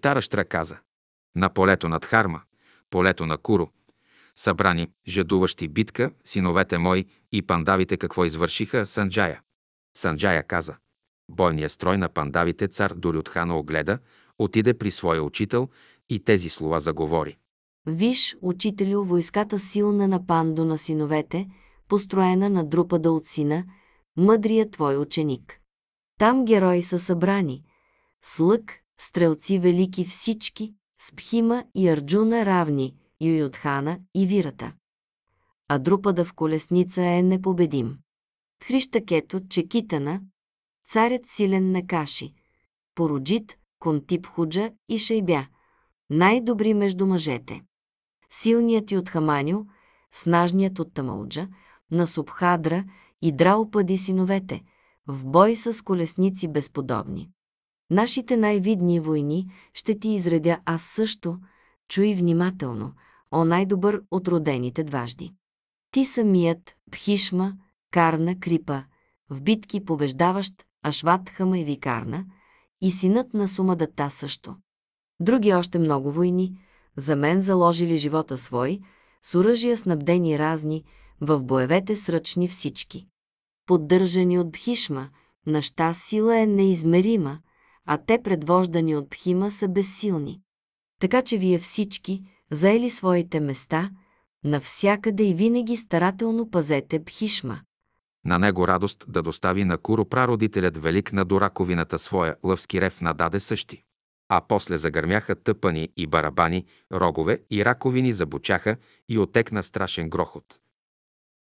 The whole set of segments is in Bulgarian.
Таращра каза. На полето над Харма, полето на Куро, събрани, жадуващи битка, синовете мои и пандавите какво извършиха Санджая. Санджая каза. Бойният строй на пандавите цар Дорютхана огледа, отиде при своя учител и тези слова заговори. Виж, учителю, войската силна на пандо на синовете, построена на друпада от сина, мъдрия твой ученик. Там герои са събрани, с лък, стрелци велики всички, с Пхима и Арджуна равни, Юйотхана и Вирата. А друпада в колесница е непобедим. Хрищакето Чекитана, царят силен на Каши, Породжит, Контип Худжа и Шейбя, най-добри между мъжете. Силният и от Хаманю, снажният от Тамалджа, на Субхадра и Драупади синовете, в бой с колесници безподобни. Нашите най-видни войни ще ти изредя аз също, чуй внимателно, о най-добър от родените дважди. Ти самият, Пхишма, Карна, Крипа, в битки побеждаващ Ашватхама и Викарна, и синът на Сумадата също. Други още много войни, за мен заложили живота свой, с оръжия снабдени разни, в боевете сръчни всички. Поддържани от Бхишма, наща сила е неизмерима, а те, предвождани от Пхима, са безсилни. Така че вие всички, заели своите места, навсякъде и винаги старателно пазете Пхишма. На него радост да достави на Куро прародителят велик на Дораковината своя лъвски рев нададе същи. А после загърмяха тъпани и барабани, рогове и раковини забучаха и отекна страшен грохот.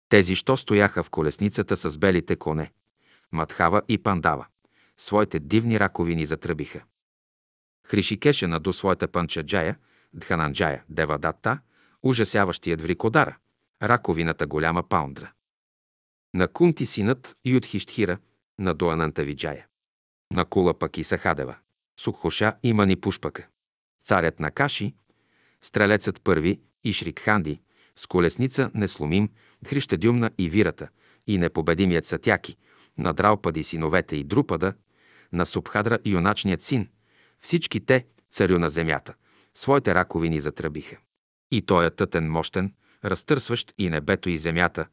Тези, що стояха в колесницата с белите коне, Матхава и Пандава своите дивни раковини затръбиха. Хришикеша наду своята панчаджая, дхананджая, Девадата, ужасяващият врикодара, раковината голяма паундра. На Кунти синът Юдхиштхира, на виджая. На Кула пък и Сахадева, Сукхоша и пушпака. Царят на Каши, стрелецът първи и Шрикханди, с колесница несломим, Хрищадюмна и Вирата и непобедимият Сатяки – на Драупади синовете и Друпада, на Субхадра и юначният син, всички те, царю на земята, своите раковини затръбиха. И той е тътен, мощен, разтърсващ и небето и земята,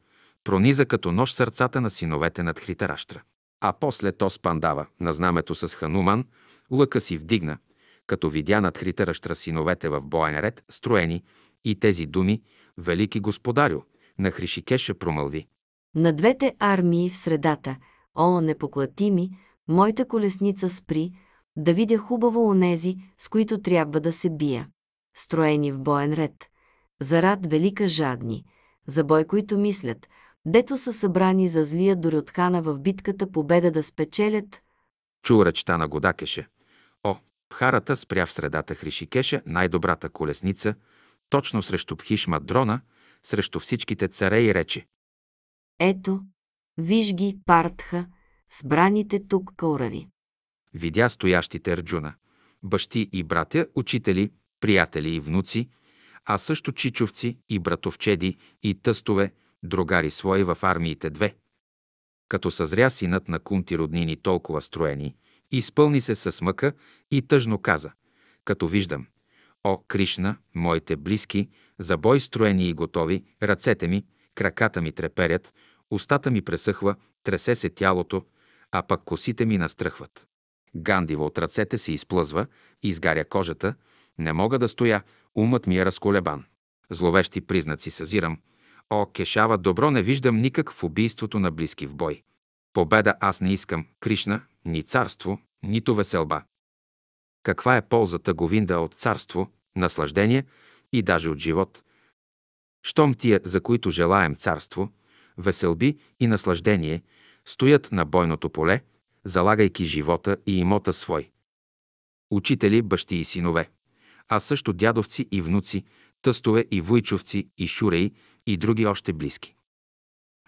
прониза като нож сърцата на синовете над Хритараштра. А после то спандава на знамето с Хануман, лъка си вдигна, като видя над Хритараштра синовете в боен ред, строени, и тези думи, велики господарю, на Хришикеша промълви. На двете армии в средата – О, непоклатими, моята колесница спри, да видя хубаво онези, с които трябва да се бия. Строени в боен ред. За рад велика жадни, за бой, които мислят, дето са събрани за злия хана в битката победа да спечелят. Чу речта на Годакеше. О, Пхарата спря в средата Хришикеше най-добрата колесница, точно срещу Пхишма Дрона, срещу всичките царе и рече. Ето, Виж ги, Партха, сбраните тук каурави. Видя стоящите Арджуна, бащи и братя, учители, приятели и внуци, а също чичовци и братовчеди и тъстове, другари свои в армиите две. Като съзря синът на кунти роднини толкова строени, изпълни се с мъка и тъжно каза, като виждам, о, Кришна, моите близки, за бой строени и готови, ръцете ми, краката ми треперят, Устата ми пресъхва, тресе се тялото, а пък косите ми настръхват. Гандива от ръцете се изплъзва, изгаря кожата, не мога да стоя, умът ми е разколебан. Зловещи признаци съзирам. О, кешава, добро не виждам никак в убийството на близки в бой. Победа аз не искам, Кришна, ни царство, нито веселба. Каква е ползата говинда от царство, наслаждение и даже от живот? Щом тия, за които желаем царство – веселби и наслаждение, стоят на бойното поле, залагайки живота и имота свой. Учители, бащи и синове, а също дядовци и внуци, тъстове и вуйчовци и шуреи и други още близки.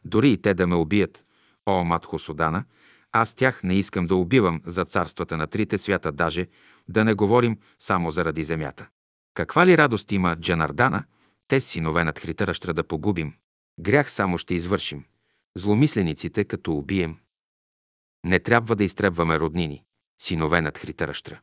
Дори и те да ме убият, о, матхо Содана, аз тях не искам да убивам за царствата на трите свята даже, да не говорим само заради земята. Каква ли радост има Джанардана, те синове над хритъра ще да погубим? Грях само ще извършим. Зломислениците, като убием. Не трябва да изтребваме роднини, синове над Хритаръщра.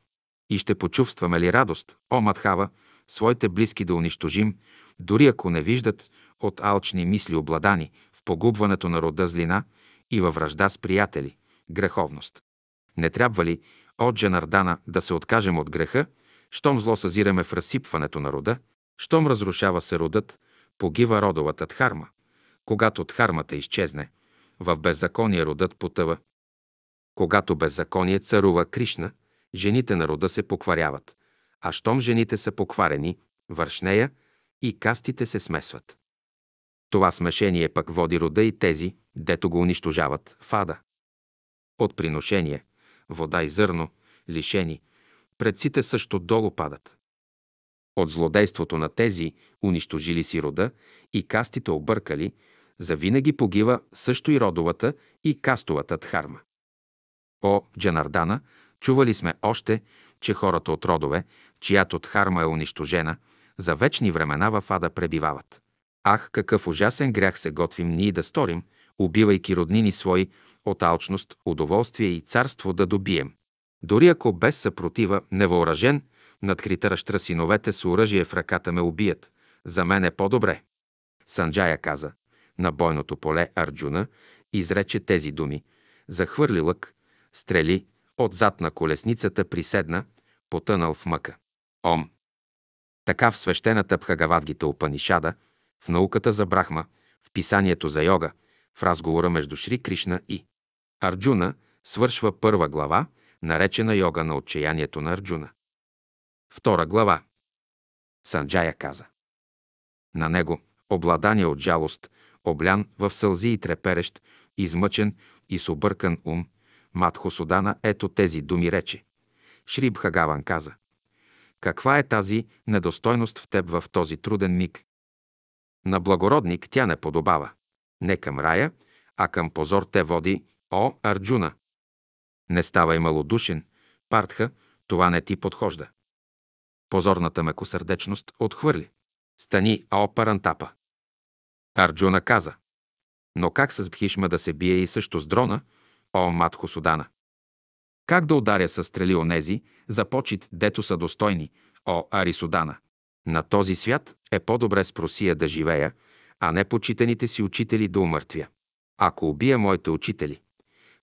И ще почувстваме ли радост, о Матхава, своите близки да унищожим, дори ако не виждат от алчни мисли обладани в погубването на рода злина и във вражда с приятели, греховност. Не трябва ли от Джанардана да се откажем от греха, щом зло съзираме в разсипването на рода, щом разрушава се родът, погива родовата дхарма. Когато дхармата изчезне, в беззаконие родът потъва. Когато беззаконие царува Кришна, жените на рода се покваряват, а щом жените са покварени, вършнея и кастите се смесват. Това смешение пък води рода и тези, дето го унищожават, в ада. От приношение, вода и зърно, лишени, предците също долу падат. От злодейството на тези, унищожили си рода и кастите объркали, завинаги погива също и родовата и кастовата дхарма. О, Джанардана, чували сме още, че хората от родове, чиято дхарма е унищожена, за вечни времена в ада пребивават. Ах, какъв ужасен грях се готвим ние да сторим, убивайки роднини свои, от алчност, удоволствие и царство да добием. Дори ако без съпротива, невъоръжен, надхритъраща синовете с оръжие в ръката ме убият, за мен е по-добре. Санджая каза, на бойното поле Арджуна изрече тези думи, захвърли лък, стрели, отзад на колесницата приседна, потънал в мъка. Ом! Така в свещената Пхагавадгита упанишада, в науката за Брахма, в писанието за йога, в разговора между Шри Кришна и Арджуна свършва първа глава, наречена йога на отчаянието на Арджуна. Втора глава. Санджая каза. На него, обладание от жалост, облян в сълзи и треперещ, измъчен и с объркан ум, Матхо Судана ето тези думи рече. Шриб Хагаван каза. Каква е тази недостойност в теб в този труден миг? На благородник тя не подобава. Не към рая, а към позор те води, о, Арджуна! Не ставай малодушен, партха, това не ти подхожда. Позорната мекосърдечност отхвърли. Стани, о, парантапа! Арджуна каза. Но как с Бхишма да се бие и също с дрона, о матко Судана? Как да ударя със стрели онези, за почет, дето са достойни, о Ари Судана? На този свят е по-добре с просия да живея, а не почитаните си учители да умъртвя. Ако убия моите учители,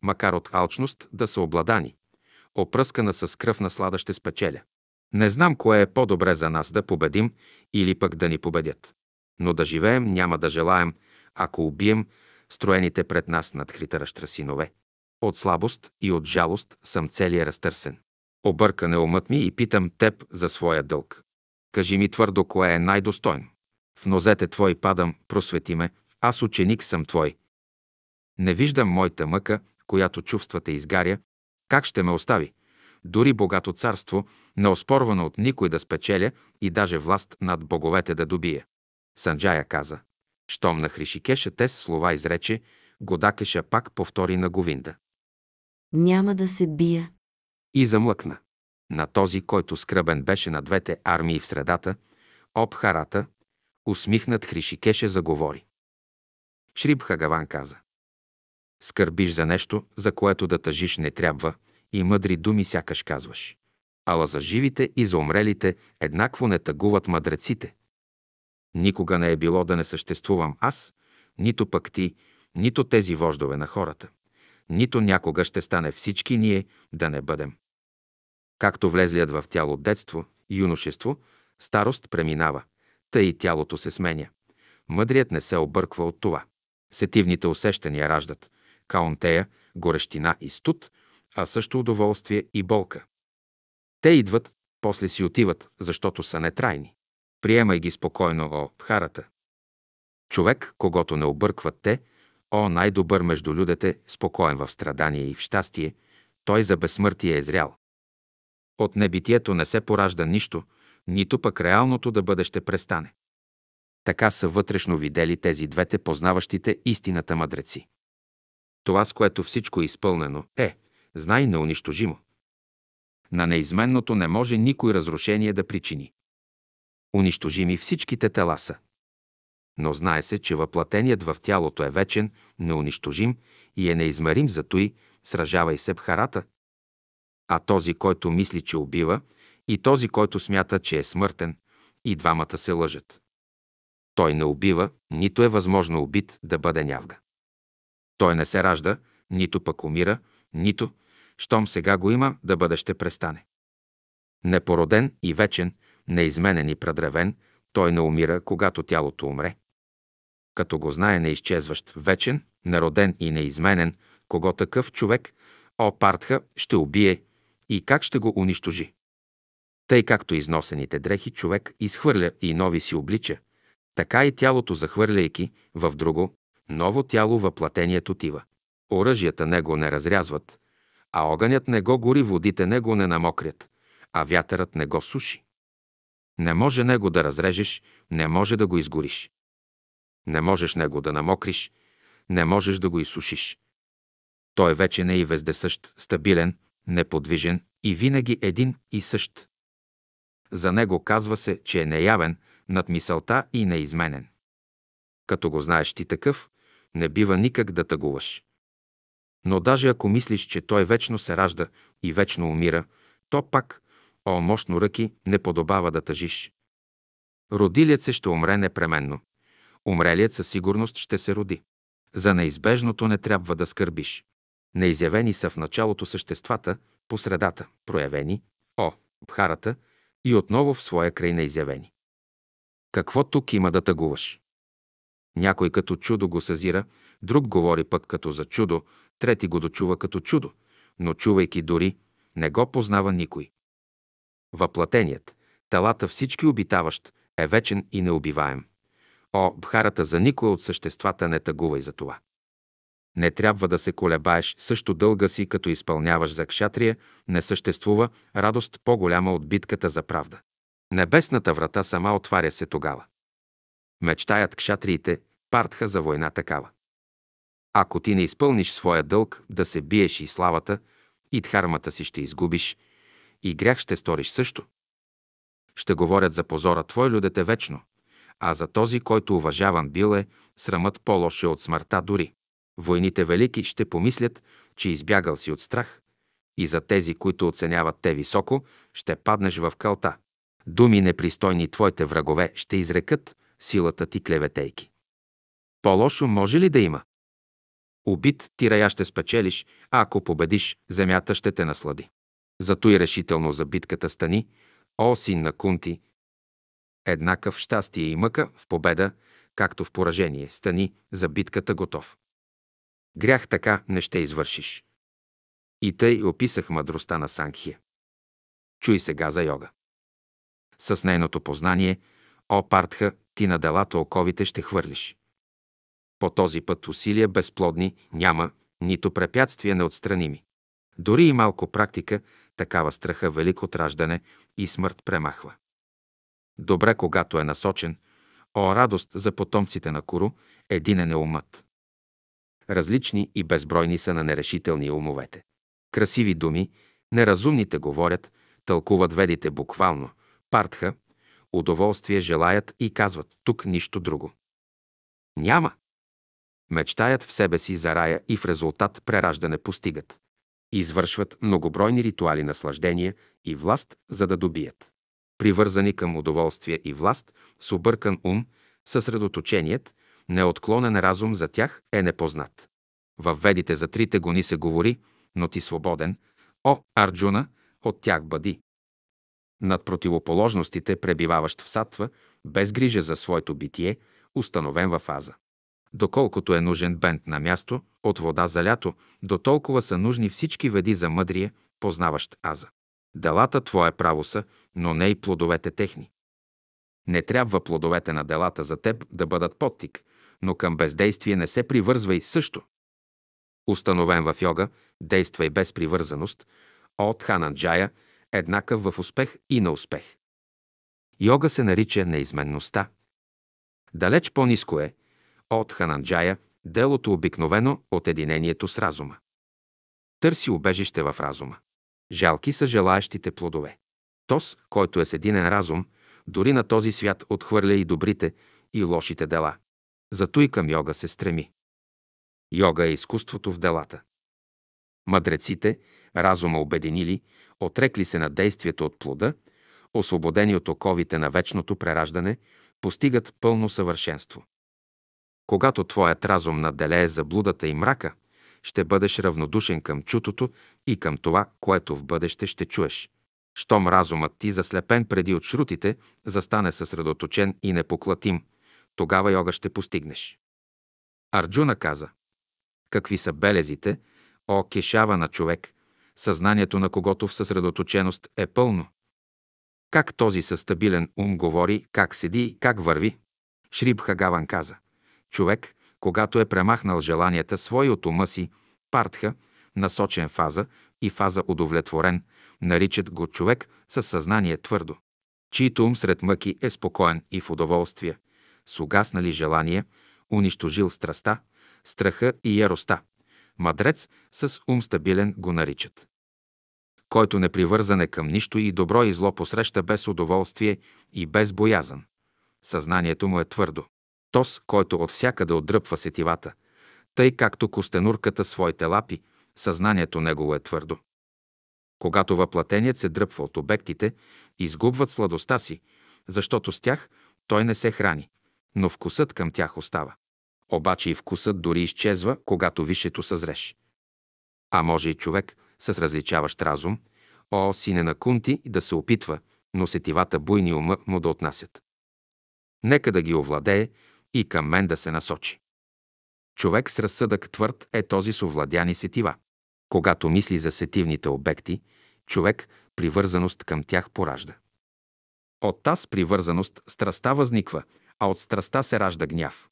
макар от алчност да са обладани, опръскана с кръв слада ще спечеля. Не знам кое е по-добре за нас да победим или пък да ни победят. Но да живеем няма да желаем, ако убием строените пред нас над хритъръща синове. От слабост и от жалост съм целия разтърсен. Объркан е умът ми и питам теб за своя дълг. Кажи ми твърдо, кое е най-достойно. В нозете твои падам, просвети ме, аз ученик съм твой. Не виждам моята мъка, която чувствате изгаря, как ще ме остави, дори богато царство, неоспорвано от никой да спечеля и даже власт над боговете да добия. Санджая каза. Щом на Хришикеша тез слова изрече, Годакеша пак повтори на Говинда. Няма да се бия. И замлъкна. На този, който скръбен беше на двете армии в средата, Обхарата, усмихнат Хришикеше заговори. Шриб Хагаван каза. Скърбиш за нещо, за което да тъжиш не трябва, и мъдри думи сякаш казваш. Ала за живите и за умрелите еднакво не тъгуват мъдреците – Никога не е било да не съществувам аз, нито пък ти, нито тези вождове на хората. Нито някога ще стане всички ние да не бъдем. Както влезлият в тяло детство, юношество, старост преминава, тъй и тялото се сменя. Мъдрият не се обърква от това. Сетивните усещания раждат каунтея, горещина и студ, а също удоволствие и болка. Те идват, после си отиват, защото са нетрайни приемай ги спокойно, о, харата. Човек, когато не объркват те, о, най-добър между людете, спокоен в страдание и в щастие, той за безсмъртие е зрял. От небитието не се поражда нищо, нито пък реалното да бъде ще престане. Така са вътрешно видели тези двете познаващите истината мъдреци. Това, с което всичко е изпълнено, е, знай, неунищожимо. На неизменното не може никой разрушение да причини унищожими всичките тела са. Но знае се, че въплатеният в тялото е вечен, неунищожим и е неизмерим, за той, сражавай се бхарата. А този, който мисли, че убива, и този, който смята, че е смъртен, и двамата се лъжат. Той не убива, нито е възможно убит да бъде нявга. Той не се ражда, нито пък умира, нито, щом сега го има, да бъдеще престане. Непороден и вечен – неизменен и предревен, той не умира, когато тялото умре. Като го знае неизчезващ, вечен, народен и неизменен, кого такъв човек, о партха, ще убие и как ще го унищожи. Тъй както износените дрехи човек изхвърля и нови си облича, така и тялото захвърляйки в друго, ново тяло въплатението тива. Оръжията не го не разрязват, а огънят не го гори, водите не го не намокрят, а вятърът не го суши. Не може него да разрежеш, не може да го изгориш. Не можеш него да намокриш, не можеш да го изсушиш. Той вече не е и вездесъщ, стабилен, неподвижен и винаги един и същ. За него казва се, че е неявен, над мисълта и неизменен. Като го знаеш ти такъв, не бива никак да тъгуваш. Но даже ако мислиш, че той вечно се ражда и вечно умира, то пак О, мощно ръки, не подобава да тъжиш. Родилият се ще умре непременно. Умрелият със сигурност ще се роди. За неизбежното не трябва да скърбиш. Неизявени са в началото съществата, по средата, проявени, о, бхарата, и отново в своя край неизявени. Какво тук има да тъгуваш? Някой като чудо го съзира, друг говори пък като за чудо, трети го дочува като чудо, но чувайки дори, не го познава никой въплатеният, талата всички обитаващ, е вечен и неубиваем. О, бхарата за никой от съществата не тъгувай за това. Не трябва да се колебаеш също дълга си, като изпълняваш за кшатрия, не съществува радост по-голяма от битката за правда. Небесната врата сама отваря се тогава. Мечтаят кшатриите, партха за война такава. Ако ти не изпълниш своя дълг да се биеш и славата, и дхармата си ще изгубиш, и грях ще сториш също. Ще говорят за позора твой людете вечно, а за този, който уважаван бил е, срамът по-лоше от смъртта дори. Войните велики ще помислят, че избягал си от страх, и за тези, които оценяват те високо, ще паднеш в калта. Думи непристойни твоите врагове ще изрекат силата ти клеветейки. По-лошо може ли да има? Убит ти рая ще спечелиш, а ако победиш, земята ще те наслади. Зато и решително за битката стани, о син на Кунти! Еднакъв в щастие и мъка, в победа, както в поражение, стани за битката готов. Грях така не ще извършиш. И тъй описах мъдростта на Санхия. Чуй сега за йога. С нейното познание, о партха, ти на делата оковите ще хвърлиш. По този път усилия безплодни няма, нито препятствия неотстраними. Дори и малко практика Такава страха велик от раждане и смърт премахва. Добре, когато е насочен, о радост за потомците на Куру, един е умът. Различни и безбройни са на нерешителни умовете. Красиви думи, неразумните говорят, тълкуват ведите буквално, партха, удоволствие желаят и казват тук нищо друго. Няма! Мечтаят в себе си за рая и в резултат прераждане постигат и извършват многобройни ритуали наслаждения и власт, за да добият. Привързани към удоволствие и власт, с объркан ум, съсредоточеният, неотклонен разум за тях е непознат. Във ведите за трите гони се говори, но ти свободен, о, Арджуна, от тях бъди. Над противоположностите, пребиваващ в сатва, без грижа за своето битие, установен в аза. Доколкото е нужен бент на място, от вода за лято, до толкова са нужни всички веди за мъдрие, познаващ аза. Делата твое право са, но не и плодовете техни. Не трябва плодовете на делата за теб да бъдат подтик, но към бездействие не се привързвай също. Установен в йога, действай без привързаност, от Хананджая, еднакъв в успех и на успех. Йога се нарича неизменността. Далеч по-низко е – от Хананджая, делото обикновено от единението с разума. Търси убежище в разума. Жалки са желаещите плодове. Тос, който е с единен разум, дори на този свят отхвърля и добрите, и лошите дела. Зато и към йога се стреми. Йога е изкуството в делата. Мъдреците, разума обединили, отрекли се на действието от плода, освободени от оковите на вечното прераждане, постигат пълно съвършенство. Когато твоят разум наделее заблудата и мрака, ще бъдеш равнодушен към чутото и към това, което в бъдеще ще чуеш. Щом разумът ти, заслепен преди от шрутите, застане съсредоточен и непоклатим, тогава йога ще постигнеш. Арджуна каза, какви са белезите, о кешава на човек, съзнанието на когото в съсредоточеност е пълно. Как този състабилен ум говори, как седи, как върви? Шриб каза, Човек, когато е премахнал желанията свои от ума си, партха, насочен фаза и фаза удовлетворен, наричат го човек със съзнание твърдо, Чийто ум сред мъки е спокоен и в удоволствие, с угаснали желания, унищожил страста, страха и яроста. Мадрец с ум стабилен го наричат. Който непривързане към нищо и добро и зло посреща без удоволствие и без боязън. Съзнанието му е твърдо. Тос, който от всякъде отдръпва сетивата, тъй както костенурката своите лапи, съзнанието негово е твърдо. Когато въплатеният се дръпва от обектите, изгубват сладостта си, защото с тях той не се храни, но вкусът към тях остава. Обаче и вкусът дори изчезва, когато висшето съзреш. А може и човек с различаващ разум, о, сине на кунти, да се опитва, но сетивата буйни ума му да отнасят. Нека да ги овладее, и към мен да се насочи. Човек с разсъдък твърд е този с овладяни сетива. Когато мисли за сетивните обекти, човек привързаност към тях поражда. От таз привързаност страста възниква, а от страста се ражда гняв.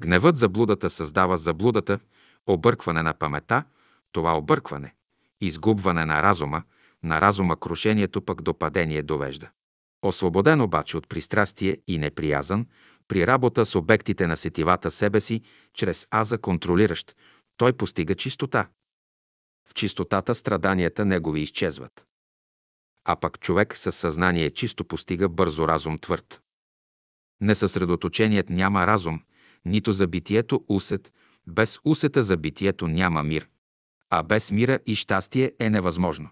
Гневът за блудата създава заблудата, объркване на памета, това объркване, изгубване на разума, на разума крушението пък до падение довежда. Освободен обаче от пристрастие и неприязан, при работа с обектите на сетивата себе си, чрез аза контролиращ, той постига чистота. В чистотата страданията негови изчезват. А пък човек със съзнание чисто постига бързо разум твърд. Несъсредоточеният няма разум, нито за битието усет, без усета за битието няма мир, а без мира и щастие е невъзможно.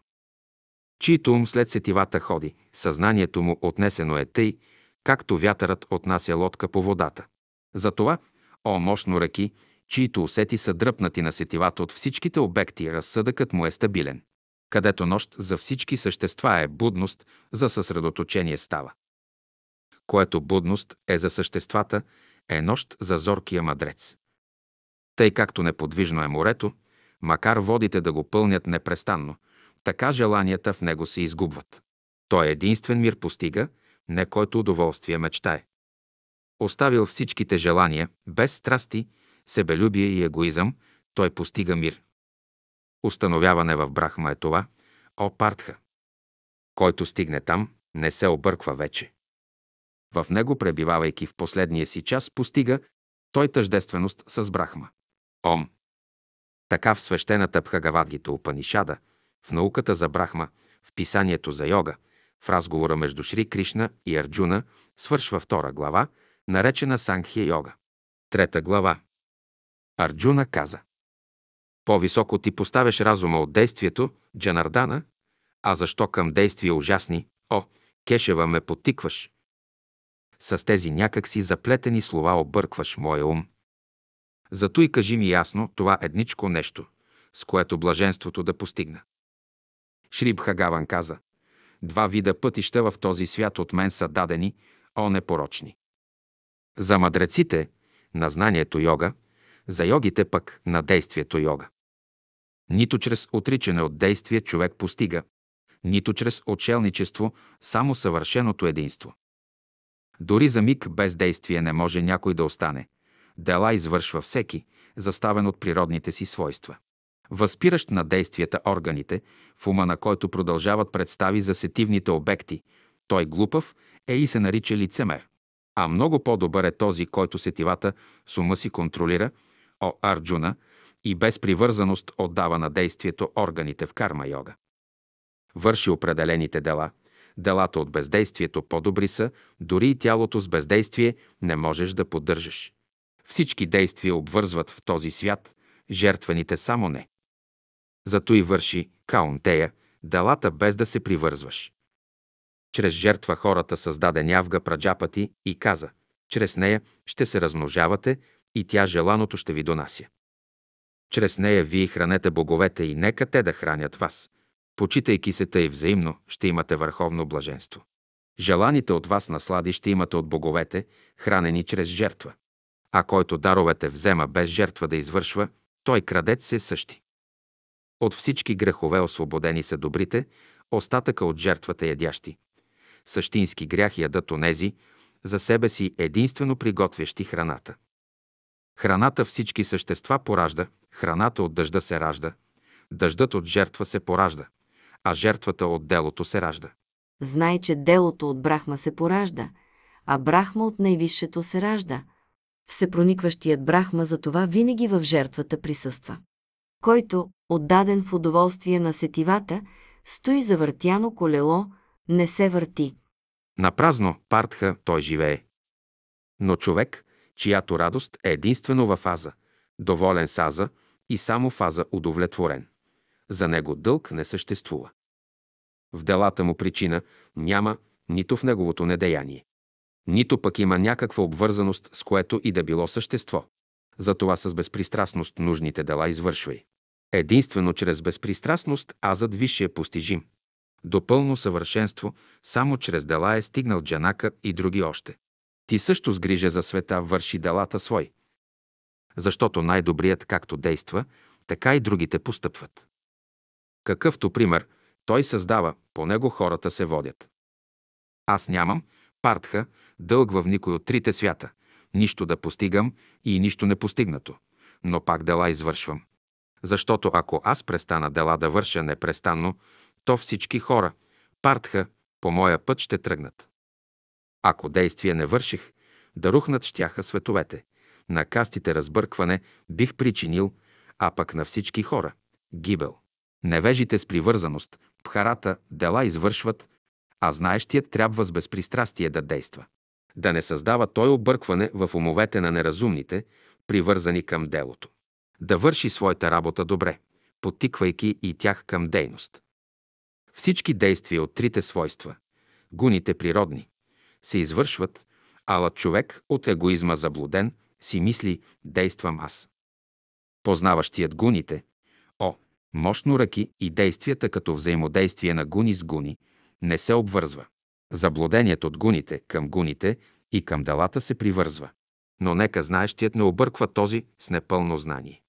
Чието ум след сетивата ходи, съзнанието му отнесено е тъй, както вятърът отнася лодка по водата. Затова, о мощно ръки, чието усети са дръпнати на сетивата от всичките обекти, разсъдъкът му е стабилен. Където нощ за всички същества е будност, за съсредоточение става. Което будност е за съществата, е нощ за зоркия мадрец. Тъй както неподвижно е морето, макар водите да го пълнят непрестанно, така желанията в него се изгубват. Той единствен мир постига – не който удоволствие мечтае. Оставил всичките желания, без страсти, себелюбие и егоизъм, той постига мир. Установяване в Брахма е това, о Партха. Който стигне там, не се обърква вече. В него, пребивавайки в последния си час, постига той тъждественост с Брахма. Ом. Така в свещената Пхагавадгита Упанишада, в науката за Брахма, в писанието за йога – в разговора между Шри Кришна и Арджуна свършва втора глава, наречена Санхия Йога. Трета глава. Арджуна каза. По-високо ти поставяш разума от действието, Джанардана, а защо към действия ужасни, о, Кешева ме потикваш. С тези някакси заплетени слова объркваш моя ум. Зато и кажи ми ясно това едничко нещо, с което блаженството да постигна. Шрибхагаван каза, Два вида пътища в този свят от мен са дадени, о непорочни. За мъдреците на знанието йога, за йогите пък на действието йога. Нито чрез отричане от действие човек постига, нито чрез отшелничество само съвършеното единство. Дори за миг без действие не може някой да остане. Дела извършва всеки, заставен от природните си свойства възпиращ на действията органите, в ума на който продължават представи за сетивните обекти. Той глупав е и се нарича лицемер. А много по-добър е този, който сетивата с ума си контролира, о Арджуна, и без привързаност отдава на действието органите в карма йога. Върши определените дела. Делата от бездействието по-добри са, дори и тялото с бездействие не можеш да поддържаш. Всички действия обвързват в този свят, жертвените само не. Зато и върши каунтея, делата без да се привързваш. Чрез жертва хората създаде нявга праджапати и каза, чрез нея ще се размножавате и тя желаното ще ви донася. Чрез нея вие хранете боговете и нека те да хранят вас. Почитайки се тъй взаимно, ще имате върховно блаженство. Желаните от вас наслади ще имате от боговете, хранени чрез жертва. А който даровете взема без жертва да извършва, той крадец се същи. От всички грехове освободени са добрите, остатъка от жертвата ядящи. Същински грях ядат онези, за себе си единствено приготвящи храната. Храната всички същества поражда, храната от дъжда се ражда, дъждът от жертва се поражда, а жертвата от делото се ражда. Знай, че делото от Брахма се поражда, а Брахма от най-висшето се ражда. Всепроникващият Брахма за това винаги в жертвата присъства. Който, отдаден в удоволствие на сетивата, стои завъртяно колело, не се върти. На празно, партха, той живее. Но човек, чиято радост е единствено във фаза, доволен Саза и само фаза удовлетворен. За него дълг не съществува. В делата му причина няма нито в неговото недеяние. Нито пък има някаква обвързаност с което и да било същество. Затова с безпристрастност нужните дела извършвай. Единствено чрез безпристрастност азът висше е постижим. До пълно съвършенство само чрез дела е стигнал джанака и други още. Ти също с грижа за света върши делата свои. Защото най-добрият както действа, така и другите постъпват. Какъвто пример той създава, по него хората се водят. Аз нямам партха, дълг в никой от трите свята, нищо да постигам и нищо не постигнато, но пак дела извършвам защото ако аз престана дела да върша непрестанно, то всички хора, партха, по моя път ще тръгнат. Ако действие не върших, да рухнат щяха световете. На кастите разбъркване бих причинил, а пък на всички хора – гибел. Невежите с привързаност, пхарата, дела извършват, а знаещият трябва с безпристрастие да действа. Да не създава той объркване в умовете на неразумните, привързани към делото да върши своята работа добре, потиквайки и тях към дейност. Всички действия от трите свойства – гуните природни – се извършват, ала човек от егоизма заблуден си мисли «действам аз». Познаващият гуните – о, мощно ръки и действията като взаимодействие на гуни с гуни не се обвързва. Заблуденият от гуните към гуните и към делата се привързва. Но нека знаещият не обърква този с непълно знание.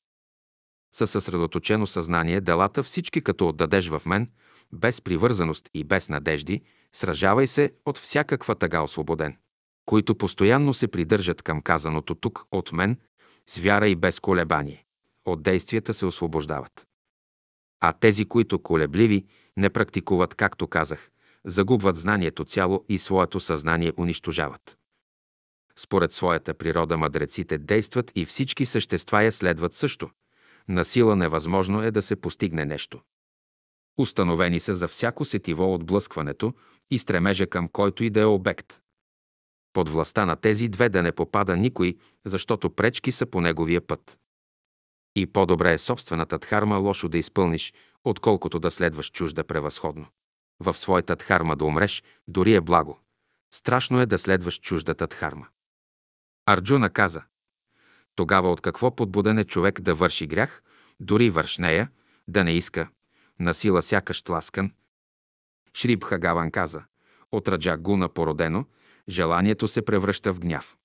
Със съсредоточено съзнание делата всички като отдадеш в мен, без привързаност и без надежди, сражавай се от всякаква тъга освободен, които постоянно се придържат към казаното тук от мен, с вяра и без колебание. От действията се освобождават. А тези, които колебливи, не практикуват, както казах, загубват знанието цяло и своето съзнание унищожават. Според своята природа мъдреците действат и всички същества я следват също, Насила невъзможно е да се постигне нещо. Установени са за всяко сетиво от блъскването и стремежа към който и да е обект. Под властта на тези две да не попада никой, защото пречки са по неговия път. И по-добре е собствената дхарма лошо да изпълниш, отколкото да следваш чужда превъзходно. В своята дхарма да умреш, дори е благо. Страшно е да следваш чуждата дхарма. Арджуна каза, тогава от какво подбуден е човек да върши грях, дори вършнея, да не иска, насила сякаш тласкан? Шриб Хагаван каза, от раджа гуна породено, желанието се превръща в гняв.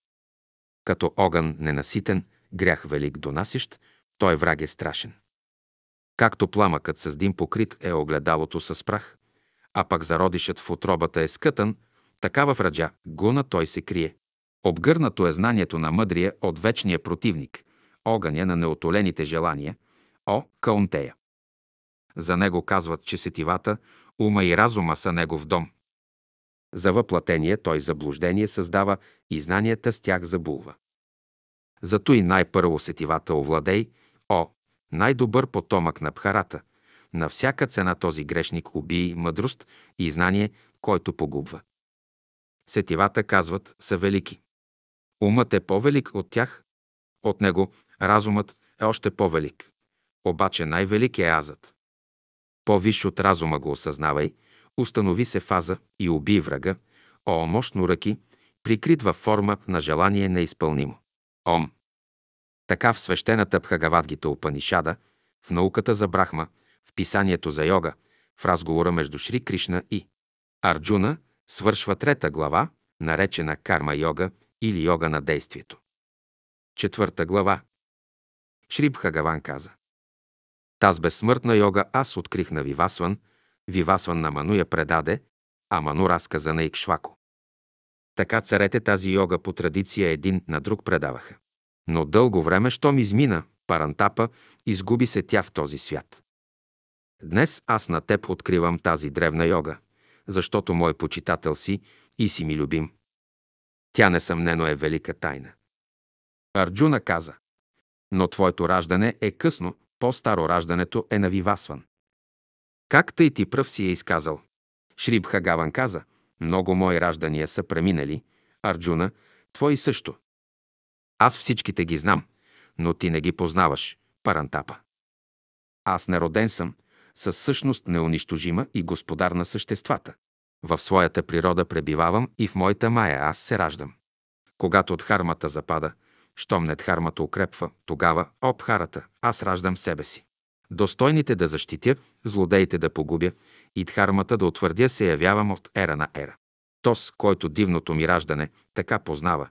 Като огън ненаситен, грях велик донасещ, той враг е страшен. Както пламъкът с дим покрит е огледалото с прах, а пък зародишът в отробата е скътан, така в раджа гуна той се крие. Обгърнато е знанието на мъдрия от вечния противник, огъня на неотолените желания, о Каунтея. За него казват, че сетивата, ума и разума са негов дом. За въплатение той заблуждение създава и знанията с тях забулва. Зато и най-първо сетивата овладей, о, най-добър потомък на пхарата. на всяка цена този грешник уби мъдрост и знание, който погубва. Сетивата, казват, са велики. Умът е по-велик от тях, от него разумът е още по-велик. Обаче най-велик е азът. По-виш от разума го осъзнавай, установи се фаза и убий врага, о мощно ръки, прикрит във форма на желание неизпълнимо. Ом. Така в свещената Пхагавадгита Упанишада, в науката за Брахма, в писанието за йога, в разговора между Шри Кришна и Арджуна, свършва трета глава, наречена Карма йога или йога на действието. Четвърта глава. Шриб Хагаван каза. Таз безсмъртна йога аз открих на Вивасван, Вивасван на Ману я предаде, а Ману разказа на Икшвако. Така царете тази йога по традиция един на друг предаваха. Но дълго време, щом измина парантапа, изгуби се тя в този свят. Днес аз на теб откривам тази древна йога, защото мой почитател си и си ми любим. Тя несъмнено е велика тайна. Арджуна каза, но твоето раждане е късно, по-старо раждането е навивасван. Как тъй ти пръв си е изказал? Шриб Хагаван каза, много мои раждания са преминали, Арджуна, твои също. Аз всичките ги знам, но ти не ги познаваш, Парантапа. Аз нероден съм, със същност неунищожима и господар на съществата. В своята природа пребивавам и в моята мая аз се раждам. Когато от хармата запада, щом не хармата укрепва, тогава, об харата, аз раждам себе си. Достойните да защитя, злодеите да погубя и дхармата да утвърдя се явявам от ера на ера. Тос, който дивното ми раждане така познава,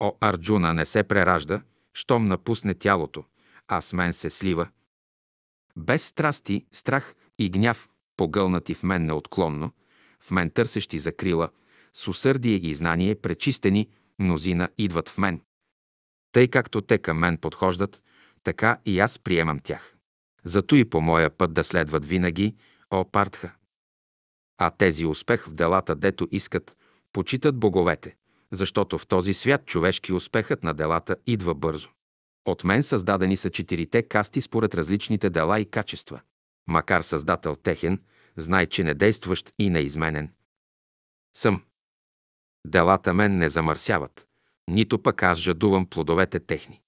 о Арджуна не се преражда, щом напусне тялото, а с мен се слива. Без страсти, страх и гняв, погълнати в мен неотклонно, в мен търсещи закрила, с усърдие и знание пречистени, мнозина идват в мен. Тъй както те към мен подхождат, така и аз приемам тях. Зато и по моя път да следват винаги, о партха. А тези успех в делата, дето искат, почитат боговете, защото в този свят човешки успехът на делата идва бързо. От мен създадени са четирите касти според различните дела и качества. Макар Създател техен, знай, че не действащ и неизменен. Съм. Делата мен не замърсяват, нито пък аз жадувам плодовете техни.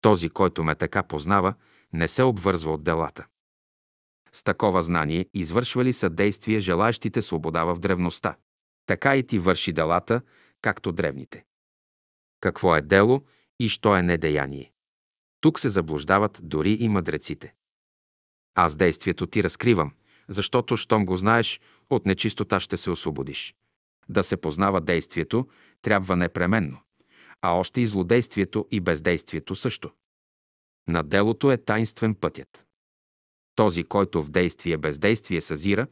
Този, който ме така познава, не се обвързва от делата. С такова знание извършвали съдействие желащите свобода в древността. Така и ти върши делата, както древните. Какво е дело и що е недеяние? Тук се заблуждават дори и мъдреците. Аз действието ти разкривам, защото, щом го знаеш, от нечистота ще се освободиш. Да се познава действието трябва непременно, а още и злодействието и бездействието също. На делото е таинствен пътят. Този, който в действие бездействие съзира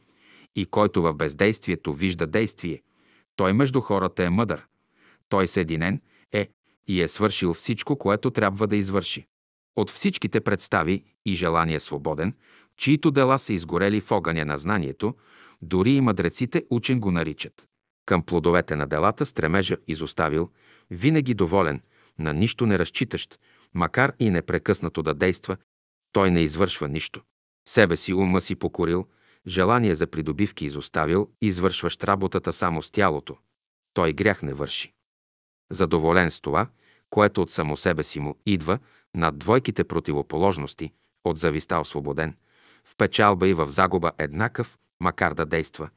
и който в бездействието вижда действие, той между хората е мъдър, той съединен е и е свършил всичко, което трябва да извърши. От всичките представи и желания свободен, чието дела са изгорели в огъня на знанието, дори и мъдреците учен го наричат. Към плодовете на делата стремежа изоставил, винаги доволен, на нищо не разчитащ, макар и непрекъснато да действа, той не извършва нищо. Себе си ума си покорил, желание за придобивки изоставил, извършващ работата само с тялото. Той грях не върши. Задоволен с това, което от само себе си му идва, над двойките противоположности, от зависта освободен – в печалба и в загуба еднакъв, макар да действа.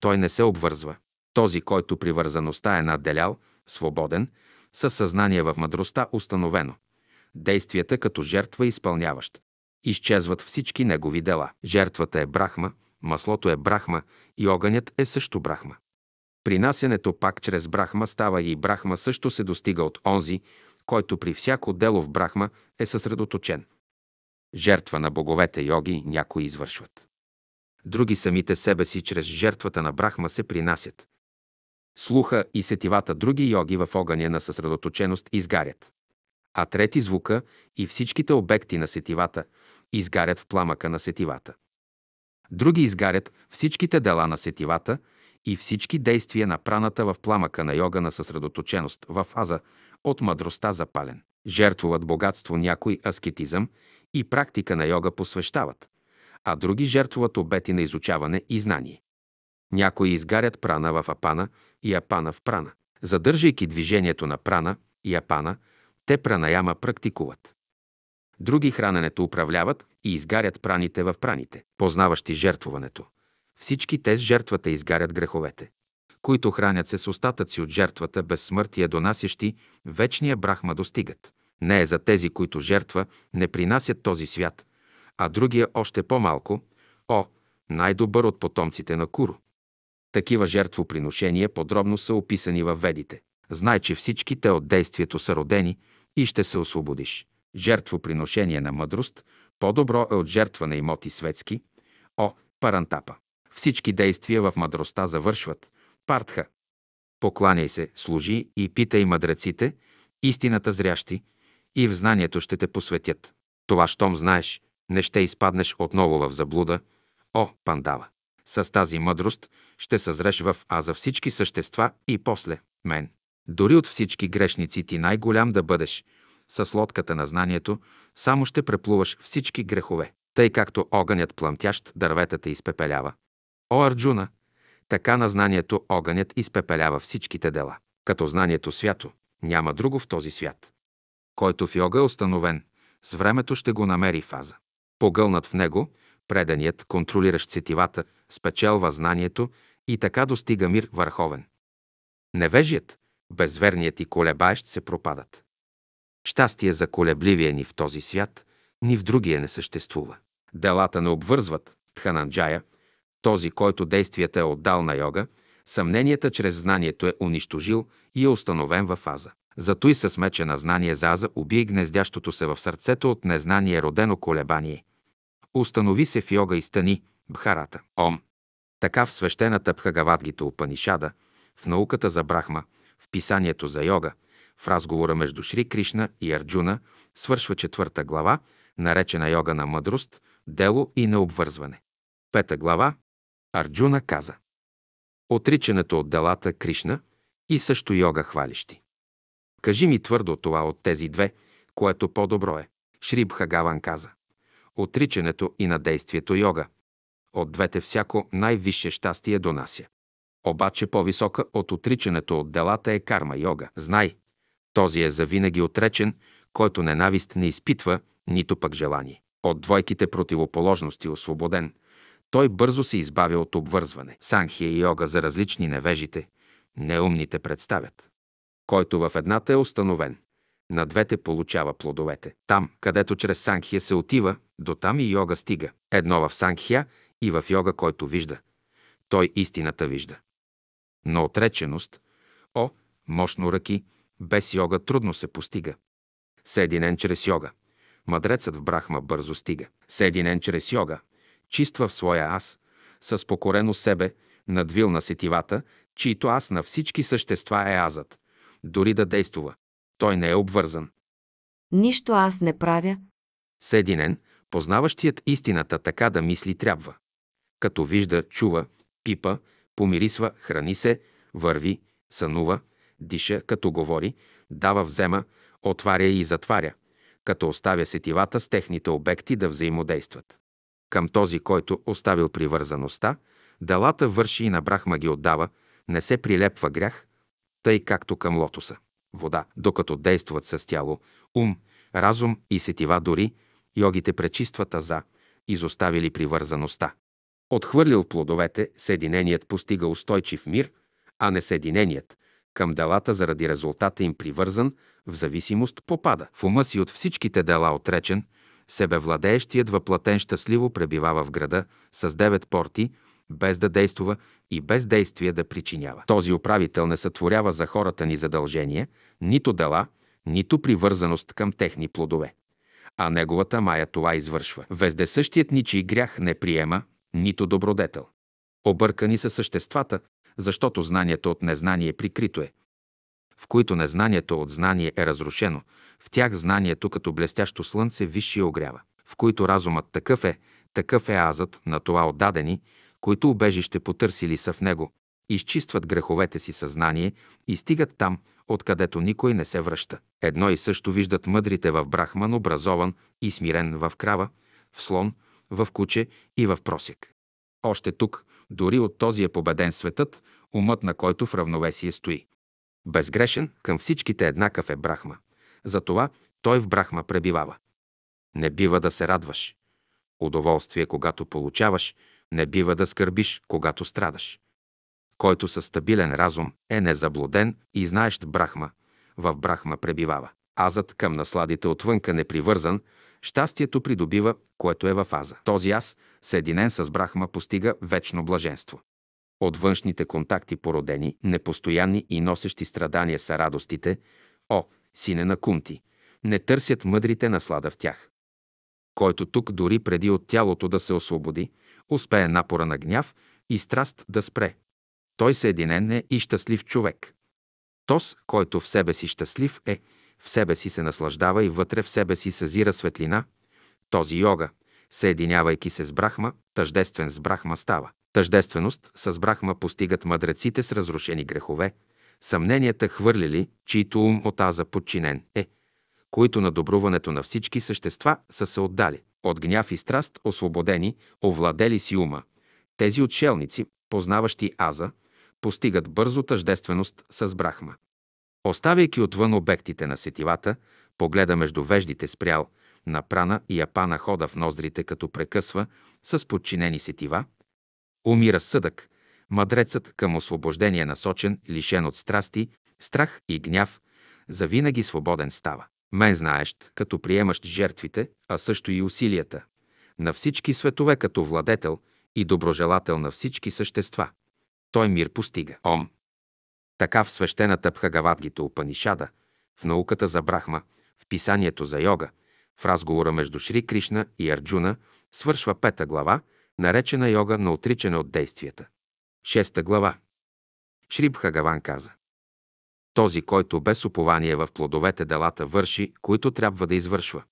Той не се обвързва. Този, който привързаността е надделял, свободен, със съзнание в мъдростта установено. Действията като жертва изпълняващ. Изчезват всички негови дела. Жертвата е брахма, маслото е брахма и огънят е също брахма. Принасянето пак чрез брахма става и брахма също се достига от онзи, който при всяко дело в брахма е съсредоточен. Жертва на боговете йоги някои извършват. Други самите себе си чрез жертвата на Брахма се принасят. Слуха и сетивата други йоги в огъня на съсредоточеност изгарят. А трети звука и всичките обекти на сетивата изгарят в пламъка на сетивата. Други изгарят всичките дела на сетивата и всички действия на праната в пламъка на йога на съсредоточеност в Аза от мъдростта запален. Жертвуват богатство някой аскетизъм и практика на йога посвещават, а други жертвуват обети на изучаване и знание. Някои изгарят прана в апана и апана в прана. Задържайки движението на прана и апана, те пранаяма практикуват. Други храненето управляват и изгарят праните в праните, познаващи жертвуването. Всички те с жертвата изгарят греховете, които хранят се с остатъци от жертвата безсмъртие, донасящи вечния брахма достигат не е за тези, които жертва не принасят този свят, а другия още по-малко, о, най-добър от потомците на Куру. Такива жертвоприношения подробно са описани във Ведите. Знай, че всички те от действието са родени и ще се освободиш. Жертвоприношение на мъдрост по-добро е от жертва на имоти светски, о, парантапа. Всички действия в мъдростта завършват. Партха. Покланяй се, служи и питай мъдреците, истината зрящи, и в знанието ще те посветят. Това, щом знаеш, не ще изпаднеш отново в заблуда, о, пандава. С тази мъдрост ще съзреш в А за всички същества и после мен. Дори от всички грешници ти най-голям да бъдеш, с лодката на знанието само ще преплуваш всички грехове, тъй както огънят плъмтящ дърветата изпепелява. О, Арджуна, така на знанието огънят изпепелява всичките дела. Като знанието свято, няма друго в този свят който в йога е установен. С времето ще го намери фаза. Погълнат в него, преданият, контролиращ сетивата, спечелва знанието и така достига мир върховен. Невежият, безверният и колебаещ се пропадат. Щастие за колебливия ни в този свят, ни в другия не съществува. Делата не обвързват Тхананджая, този, който действията е отдал на йога, съмненията чрез знанието е унищожил и е установен във фаза. Зато и с меча на знание Заза уби гнездящото се в сърцето от незнание родено колебание. Установи се в йога и стани, бхарата, ом. Така в свещената Пхагавадгита Упанишада, в науката за Брахма, в писанието за йога, в разговора между Шри Кришна и Арджуна, свършва четвърта глава, наречена йога на мъдрост, дело и необвързване. Пета глава Арджуна каза Отричането от делата Кришна и също йога хвалищи. Кажи ми твърдо това от тези две, което по-добро е. Шрибха Хагаван каза. Отричането и на действието йога. От двете всяко най-висше щастие донася. Обаче по-висока от отричането от делата е карма йога. Знай, този е завинаги отречен, който ненавист не изпитва, нито пък желание. От двойките противоположности освободен, той бързо се избавя от обвързване. Санхия и йога за различни невежите, неумните представят който в едната е установен. На двете получава плодовете. Там, където чрез Санхия се отива, до там и йога стига. Едно в Санхия и в йога, който вижда. Той истината вижда. Но отреченост, о, мощно ръки, без йога трудно се постига. Съединен чрез йога. Мъдрецът в Брахма бързо стига. Съединен чрез йога. Чиства в своя аз, със покорено себе, надвил на сетивата, чието аз на всички същества е азът дори да действува. Той не е обвързан. Нищо аз не правя. С единен, познаващият истината така да мисли трябва. Като вижда, чува, пипа, помирисва, храни се, върви, сънува, диша, като говори, дава, взема, отваря и затваря, като оставя сетивата с техните обекти да взаимодействат. Към този, който оставил привързаността, далата върши и на брахма ги отдава, не се прилепва грях, тъй както към лотоса. Вода, докато действат с тяло, ум, разум и сетива дори, йогите пречистват аза, изоставили привързаността. Отхвърлил плодовете, съединеният постига устойчив мир, а не съединеният – към делата заради резултата им привързан, в зависимост попада. В ума си от всичките дела отречен, себевладеещият въплатен щастливо пребивава в града с девет порти без да действува и без действие да причинява. Този управител не сътворява за хората ни задължения, нито дела, нито привързаност към техни плодове. А неговата мая това извършва. Вездесъщият ничий грях не приема, нито добродетел. Объркани са съществата, защото знанието от незнание прикрито е. В които незнанието от знание е разрушено, в тях знанието като блестящо слънце висше огрява. В които разумът такъв е, такъв е азът на това отдадени, които убежище потърсили са в него, изчистват греховете си съзнание и стигат там, откъдето никой не се връща. Едно и също виждат мъдрите в Брахман, образован и смирен в крава, в слон, в куче и в просек. Още тук, дори от този е победен светът, умът на който в равновесие стои. Безгрешен към всичките еднакъв е Брахма. Затова той в Брахма пребивава. Не бива да се радваш. Удоволствие, когато получаваш, не бива да скърбиш, когато страдаш. Който със стабилен разум е незаблуден и знаещ Брахма, в Брахма пребивава. Азът към насладите отвънка непривързан, щастието придобива, което е в аза. Този аз, съединен с Брахма, постига вечно блаженство. От външните контакти породени, непостоянни и носещи страдания са радостите, о, сине на кунти, не търсят мъдрите наслада в тях. Който тук дори преди от тялото да се освободи, успее напора на гняв и страст да спре. Той съединен е и щастлив човек. Тос, който в себе си щастлив е, в себе си се наслаждава и вътре в себе си съзира светлина, този йога, съединявайки се с Брахма, тъждествен с Брахма става. Тъждественост с Брахма постигат мъдреците с разрушени грехове, съмненията хвърлили, чийто ум от аза подчинен е, които на добруването на всички същества са се отдали от гняв и страст освободени, овладели си ума. Тези отшелници, познаващи аза, постигат бързо тъждественост с Брахма. Оставяйки отвън обектите на сетивата, погледа между веждите спрял на прана и апана хода в ноздрите, като прекъсва с подчинени сетива, умира съдък, мъдрецът към освобождение насочен, лишен от страсти, страх и гняв, завинаги свободен става. Мен знаещ, като приемащ жертвите, а също и усилията, на всички светове като владетел и доброжелател на всички същества. Той мир постига. Ом. Така в свещената Пхагавадгита Упанишада, в науката за Брахма, в писанието за йога, в разговора между Шри Кришна и Арджуна, свършва пета глава, наречена йога на отричане от действията. Шеста глава. Шри Бхагаван каза този, който без упование в плодовете делата върши, които трябва да извършва.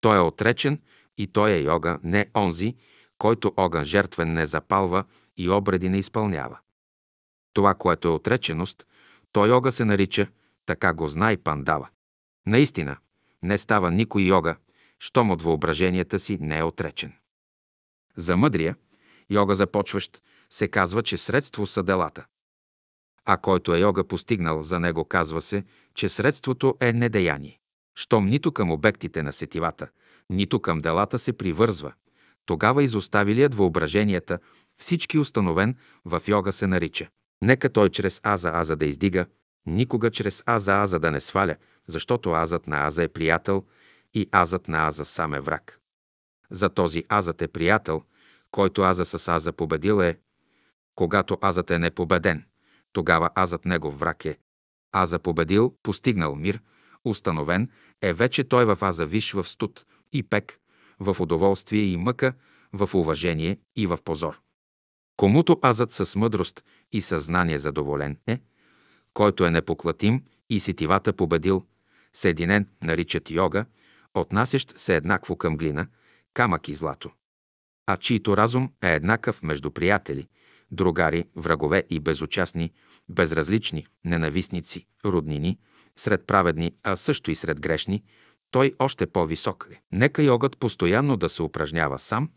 Той е отречен и той е йога, не онзи, който огън жертвен не запалва и обреди не изпълнява. Това, което е отреченост, той йога се нарича, така го знае пандава. Наистина, не става никой йога, щом от въображенията си не е отречен. За мъдрия, йога започващ, се казва, че средство са делата а който е йога постигнал за него, казва се, че средството е недеяние. Щом нито към обектите на сетивата, нито към делата се привързва, тогава изоставилият въображенията, всички установен в йога се нарича. Нека той чрез аза аза да издига, никога чрез аза аза да не сваля, защото азът на аза е приятел и азът на аза сам е враг. За този азът е приятел, който аза с аза победил е, когато азът е непобеден – тогава азът негов враг е. Аза победил, постигнал мир, установен е вече той в аза виш в студ и пек, в удоволствие и мъка, в уважение и в позор. Комуто азът с мъдрост и съзнание задоволен е, който е непоклатим и сетивата победил, съединен наричат йога, отнасящ се еднакво към глина, камък и злато. А чийто разум е еднакъв между приятели, другари, врагове и безучастни, безразлични, ненавистници, роднини, сред праведни, а също и сред грешни, той още по-висок е. Нека йогът постоянно да се упражнява сам,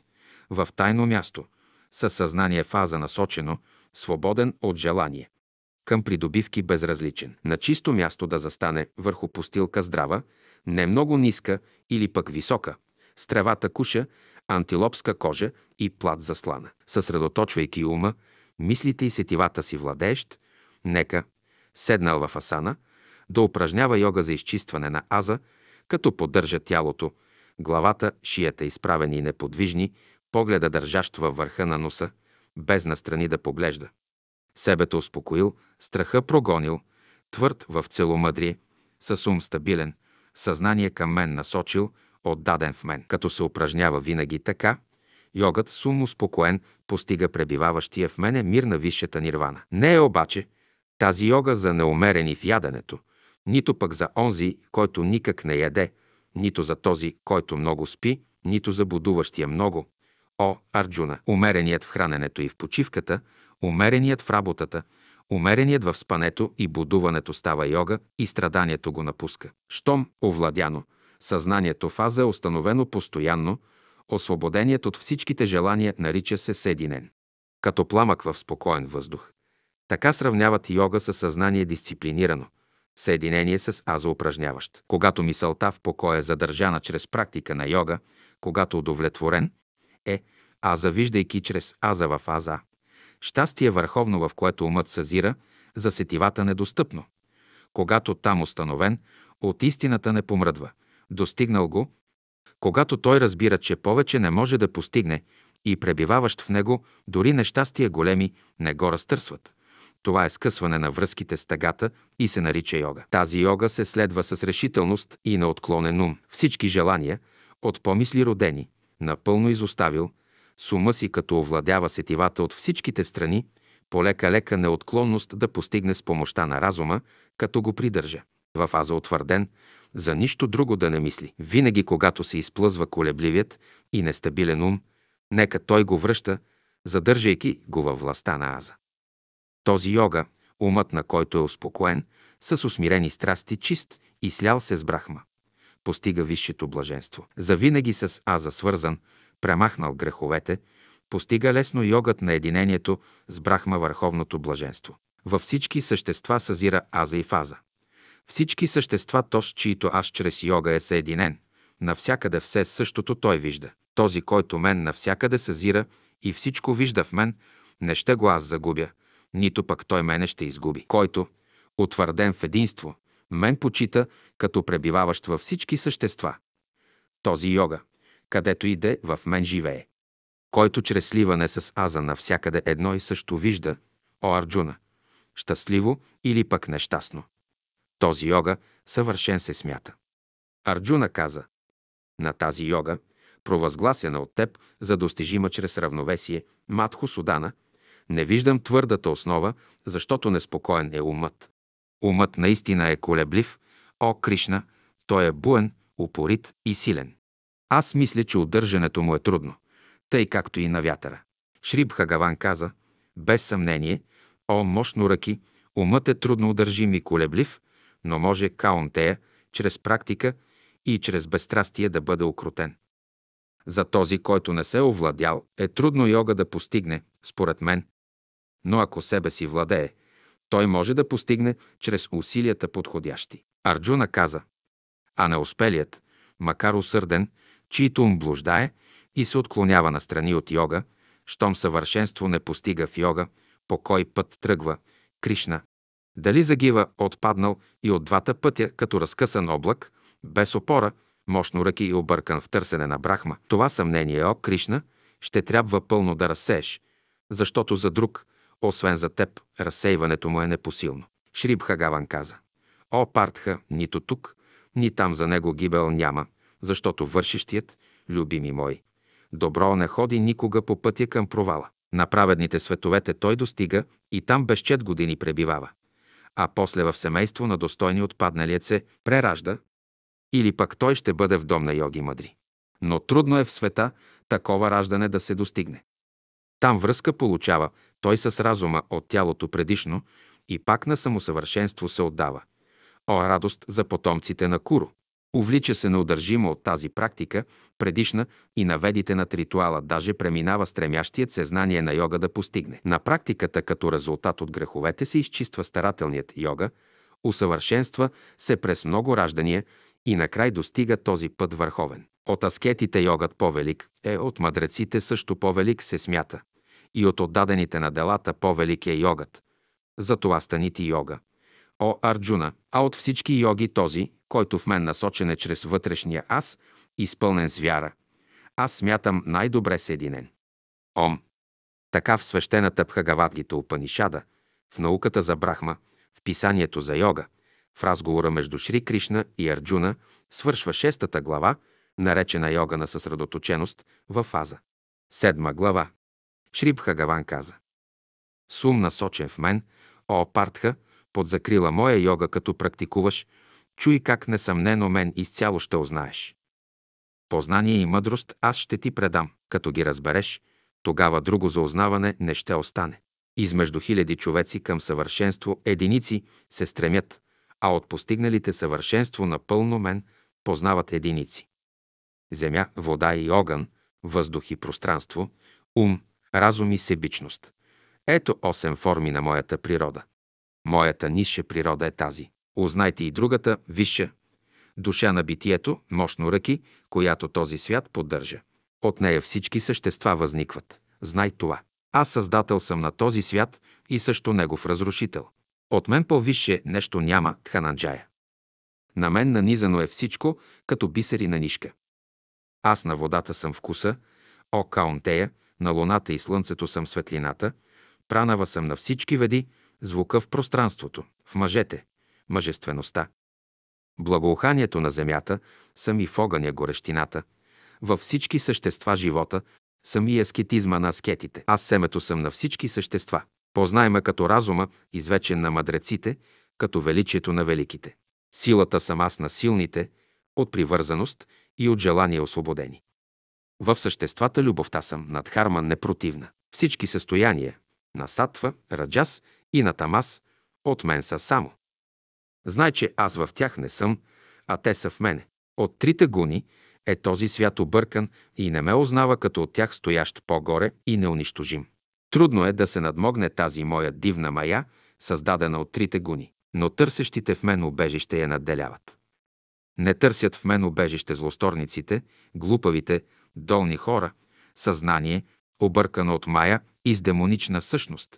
в тайно място, със съзнание фаза насочено, свободен от желание. Към придобивки безразличен. На чисто място да застане върху постилка здрава, не много ниска или пък висока, с тревата куша, антилопска кожа и плат заслана. Съсредоточвайки ума, мислите и сетивата си владеещ, Нека, седнал в асана, да упражнява йога за изчистване на аза, като поддържа тялото, главата, шията изправени и неподвижни, погледа държащ във върха на носа, без настрани да поглежда. Себето успокоил, страха прогонил, твърд в целомъдрие, с ум стабилен, съзнание към мен насочил, отдаден в мен. Като се упражнява винаги така, йогът с ум успокоен постига пребиваващия в мене мир на висшата нирвана. Не е обаче – тази йога за неумерени в яденето, нито пък за онзи, който никак не яде, нито за този, който много спи, нито за будуващия много. О, Арджуна, умереният в храненето и в почивката, умереният в работата, умереният в спането и будуването става йога и страданието го напуска. Щом овладяно, съзнанието фаза е установено постоянно, освободеният от всичките желания нарича се съединен. Като пламък в спокоен въздух. Така сравняват йога с съзнание дисциплинирано, съединение с аза упражняващ. Когато мисълта в покоя е задържана чрез практика на йога, когато удовлетворен е аза, виждайки чрез аза в аза. Щастие върховно, в което умът съзира, за сетивата недостъпно. Когато там установен, от истината не помръдва. Достигнал го, когато той разбира, че повече не може да постигне и пребиваващ в него, дори нещастия големи не го разтърсват. Това е скъсване на връзките с тъгата и се нарича йога. Тази йога се следва с решителност и на отклонен ум. Всички желания, от помисли родени, напълно изоставил, с ума си като овладява сетивата от всичките страни, полека-лека неотклонност да постигне с помощта на разума, като го придържа. В аза утвърден, за нищо друго да не мисли. Винаги, когато се изплъзва колебливият и нестабилен ум, нека той го връща, задържайки го във властта на аза. Този йога, умът на който е успокоен, с усмирени страсти чист и слял се с брахма, постига висшето блаженство. Завинаги с аза свързан, премахнал греховете, постига лесно йогът на единението с брахма върховното блаженство. Във всички същества съзира аза и фаза. Всички същества то, с чието аз чрез йога е съединен. Навсякъде все същото той вижда. Този, който мен навсякъде съзира и всичко вижда в мен, не ще го аз загубя – нито пък той мене ще изгуби. Който, утвърден в единство, мен почита като пребиваващ във всички същества. Този йога, където иде, в мен живее. Който чрез сливане с аза навсякъде едно и също вижда, о Арджуна, щастливо или пък нещастно. Този йога съвършен се смята. Арджуна каза, на тази йога, провъзгласена от теб за достижима чрез равновесие, Матхо Судана – не виждам твърдата основа, защото неспокоен е умът. Умът наистина е колеблив. О, Кришна, той е буен, упорит и силен. Аз мисля, че удържането му е трудно, тъй както и на вятъра. Шриб Хагаван каза, без съмнение, о, мощно ръки, умът е трудно удържим и колеблив, но може каунтея, чрез практика и чрез безстрастие да бъде окрутен. За този, който не се овладял, е трудно йога да постигне, според мен, но ако себе си владее, той може да постигне чрез усилията подходящи. Арджуна каза, а неуспелият, макар усърден, чийто ум блуждае и се отклонява настрани от йога, щом съвършенство не постига в йога, по кой път тръгва, Кришна. Дали загива отпаднал и от двата пътя, като разкъсан облак, без опора, мощно ръки и объркан в търсене на Брахма. Това съмнение, о Кришна, ще трябва пълно да разсееш, защото за друг – освен за теб, разсейването му е непосилно. Хагаван каза. О, Партха, нито тук, ни там за него гибел няма, защото вършещият, любими мой, добро не ходи никога по пътя към провала. На праведните световете той достига и там безчет години пребивава, а после в семейство на достойни отпадналият се преражда, или пък той ще бъде в дом на йоги мъдри. Но трудно е в света такова раждане да се достигне. Там връзка получава той с разума от тялото предишно и пак на самосъвършенство се отдава. О, радост за потомците на Куро! Увлича се неудържимо от тази практика, предишна и на ведите над ритуала, даже преминава стремящият съзнание на йога да постигне. На практиката като резултат от греховете се изчиства старателният йога, усъвършенства се през много раждания и накрай достига този път върховен. От аскетите йогът по-велик е, от мъдреците също по-велик се смята и от отдадените на делата по-велик е йогът. Затова стани ти йога. О, Арджуна, а от всички йоги този, който в мен насочен е чрез вътрешния аз, изпълнен с вяра. Аз смятам най-добре съединен. Ом. Така в свещената Пхагавадгита Упанишада, в науката за Брахма, в писанието за йога, в разговора между Шри Кришна и Арджуна свършва шестата глава, наречена йога на съсредоточеност, във фаза. Седма глава Шрипха Гаван каза. Сум насочен в мен, о партха, под закрила моя йога, като практикуваш, чуй как несъмнено мен изцяло ще узнаеш. Познание и мъдрост аз ще ти предам. Като ги разбереш, тогава друго за узнаване не ще остане. Измежду хиляди човеци към съвършенство единици се стремят, а от постигналите съвършенство напълно мен познават единици. Земя, вода и огън, въздух и пространство, ум, разум и себичност. Ето осем форми на моята природа. Моята нисша природа е тази. Узнайте и другата, висша, душа на битието, мощно ръки, която този свят поддържа. От нея всички същества възникват. Знай това. Аз създател съм на този свят и също негов разрушител. От мен по-висше нещо няма Тхананджая. На мен нанизано е всичко, като бисери на нишка. Аз на водата съм вкуса, о Каунтея, на луната и слънцето съм светлината, пранава съм на всички веди, звука в пространството, в мъжете, мъжествеността. Благоуханието на земята, съм и в огъня горещината, във всички същества живота, съм и аскетизма на аскетите. Аз семето съм на всички същества. Познайме като разума, извечен на мъдреците, като величието на великите. Силата съм аз на силните, от привързаност и от желание освободени. В съществата любовта съм над Харман непротивна. Всички състояния на сатва, раджас и на тамас от мен са само. Знай, че аз в тях не съм, а те са в мене. От трите гуни е този свят объркан и не ме узнава като от тях стоящ по-горе и неунищожим. Трудно е да се надмогне тази моя дивна мая, създадена от трите гуни, но търсещите в мен убежище я надделяват. Не търсят в мен убежище злосторниците, глупавите, долни хора, съзнание, объркано от мая и с демонична същност.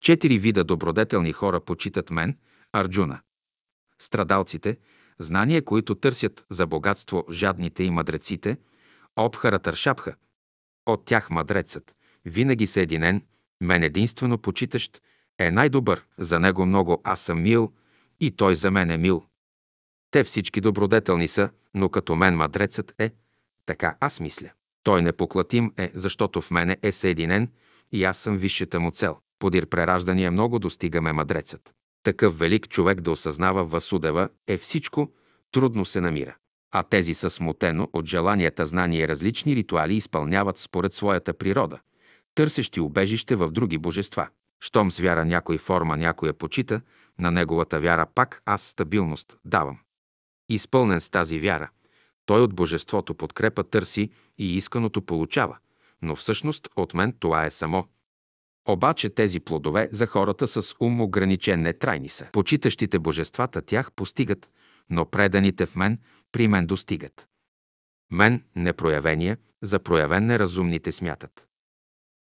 Четири вида добродетелни хора почитат мен, Арджуна. Страдалците, знания, които търсят за богатство жадните и мъдреците, обхара тършапха. От тях мъдрецът, винаги съединен, е мен единствено почитащ, е най-добър, за него много аз съм мил и той за мен е мил. Те всички добродетелни са, но като мен мъдрецът е – така аз мисля. Той непоклатим е, защото в мене е съединен и аз съм висшата му цел. Подир прераждания много достигаме мъдрецът. Такъв велик човек да осъзнава Васудева е всичко, трудно се намира. А тези са смутено от желанията знания различни ритуали изпълняват според своята природа, търсещи убежище в други божества. Щом с вяра някой форма някоя почита, на неговата вяра пак аз стабилност давам. Изпълнен с тази вяра, той от Божеството подкрепа търси и исканото получава, но всъщност от мен това е само. Обаче тези плодове за хората с ум ограничен нетрайни са. Почитащите божествата тях постигат, но преданите в мен при мен достигат. Мен непроявения, за проявен неразумните смятат.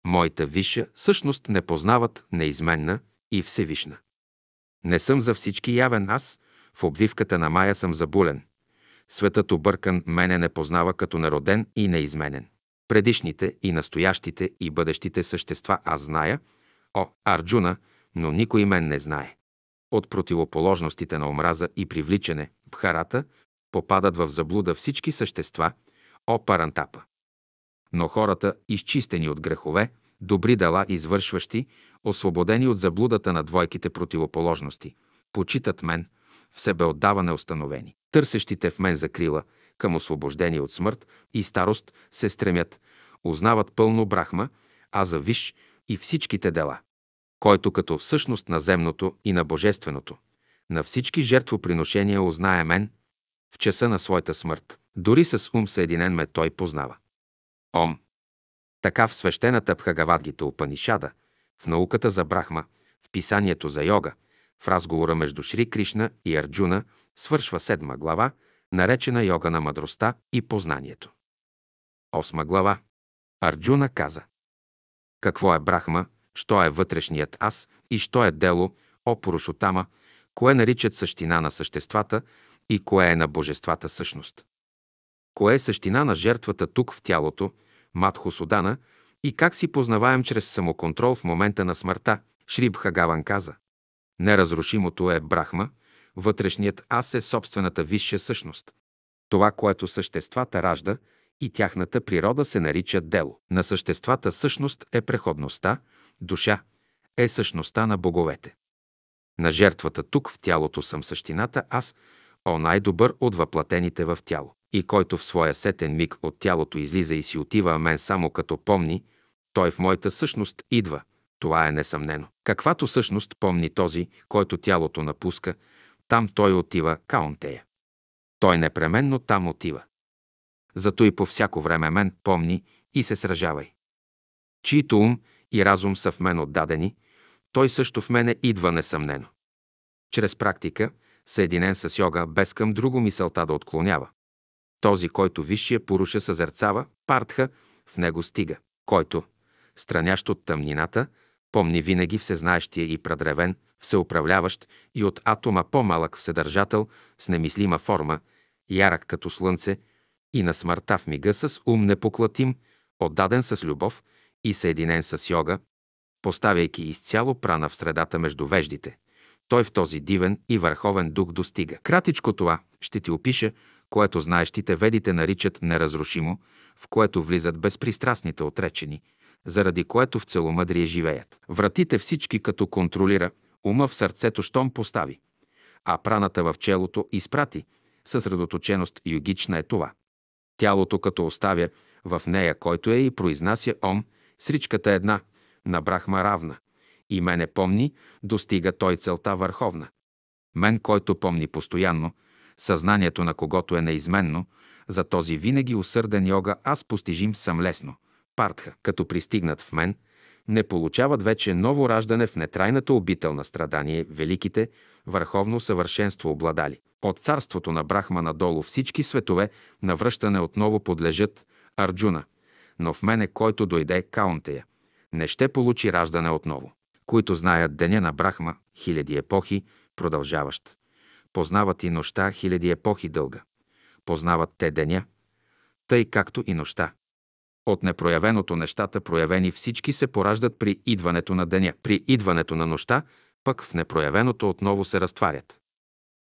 Моята висша същност не познават неизменна и всевишна. Не съм за всички явен аз, в обвивката на мая съм забулен – Светът объркан мене не познава като народен и неизменен. Предишните и настоящите и бъдещите същества аз зная, о, Арджуна, но никой мен не знае. От противоположностите на омраза и привличане, бхарата, попадат в заблуда всички същества, о Парантапа. Но хората, изчистени от грехове, добри дела извършващи, освободени от заблудата на двойките противоположности, почитат мен – в себе отдава неустановени. Търсещите в мен закрила, към освобождение от смърт и старост се стремят, узнават пълно Брахма, а за Виш и всичките дела, който като всъщност на земното и на божественото, на всички жертвоприношения узнае мен, в часа на своята смърт. Дори с ум съединен ме той познава. Ом. Така в свещената Пхагавадгита Упанишада, в науката за Брахма, в писанието за йога, в разговора между Шри Кришна и Арджуна свършва седма глава, наречена Йога на мъдростта и познанието. Осма глава. Арджуна каза Какво е Брахма, що е вътрешният аз и що е дело, о Пурушотама, кое наричат същина на съществата и кое е на божествата същност? Кое е същина на жертвата тук в тялото, Матхо Судана, и как си познаваем чрез самоконтрол в момента на смъртта, Шрибхагаван каза. Неразрушимото е Брахма, вътрешният аз е собствената висша същност. Това, което съществата ражда и тяхната природа се нарича дело. На съществата същност е преходността, душа е същността на боговете. На жертвата тук в тялото съм същината аз, о най-добър от въплатените в тяло. И който в своя сетен миг от тялото излиза и си отива, а мен само като помни, той в моята същност идва – това е несъмнено. Каквато същност помни този, който тялото напуска, там той отива каунтея. Той непременно там отива. Зато и по всяко време мен помни и се сражавай. Чието ум и разум са в мен отдадени, той също в мене идва несъмнено. Чрез практика, съединен с йога, без към друго мисълта да отклонява. Този, който висшия поруша съзерцава, партха, в него стига. Който, странящ от тъмнината, Помни винаги всезнаещия и прадревен, всеуправляващ и от атома по-малък вседържател с немислима форма, ярък като слънце и на смъртта в мига с ум непоклатим, отдаден с любов и съединен с йога, поставяйки изцяло прана в средата между веждите. Той в този дивен и върховен дух достига. Кратичко това ще ти опиша, което знаещите ведите наричат неразрушимо, в което влизат безпристрастните отречени – заради което в целомъдрие живеят. Вратите всички като контролира, ума в сърцето щом постави, а праната в челото изпрати, съсредоточеност югична е това. Тялото като оставя в нея, който е и произнася ом, сричката е една, на Брахма равна. И мене помни, достига той целта върховна. Мен, който помни постоянно, съзнанието на когото е неизменно, за този винаги усърден йога аз постижим съм лесно. Партха, като пристигнат в мен, не получават вече ново раждане в нетрайната обител на страдание великите, върховно съвършенство обладали. От царството на Брахма надолу всички светове на връщане отново подлежат Арджуна, но в мене който дойде Каунтея, не ще получи раждане отново. Които знаят деня на Брахма, хиляди епохи, продължаващ. Познават и нощта, хиляди епохи дълга. Познават те деня, тъй както и нощта. От непроявеното нещата проявени всички се пораждат при идването на деня. При идването на нощта, пък в непроявеното отново се разтварят.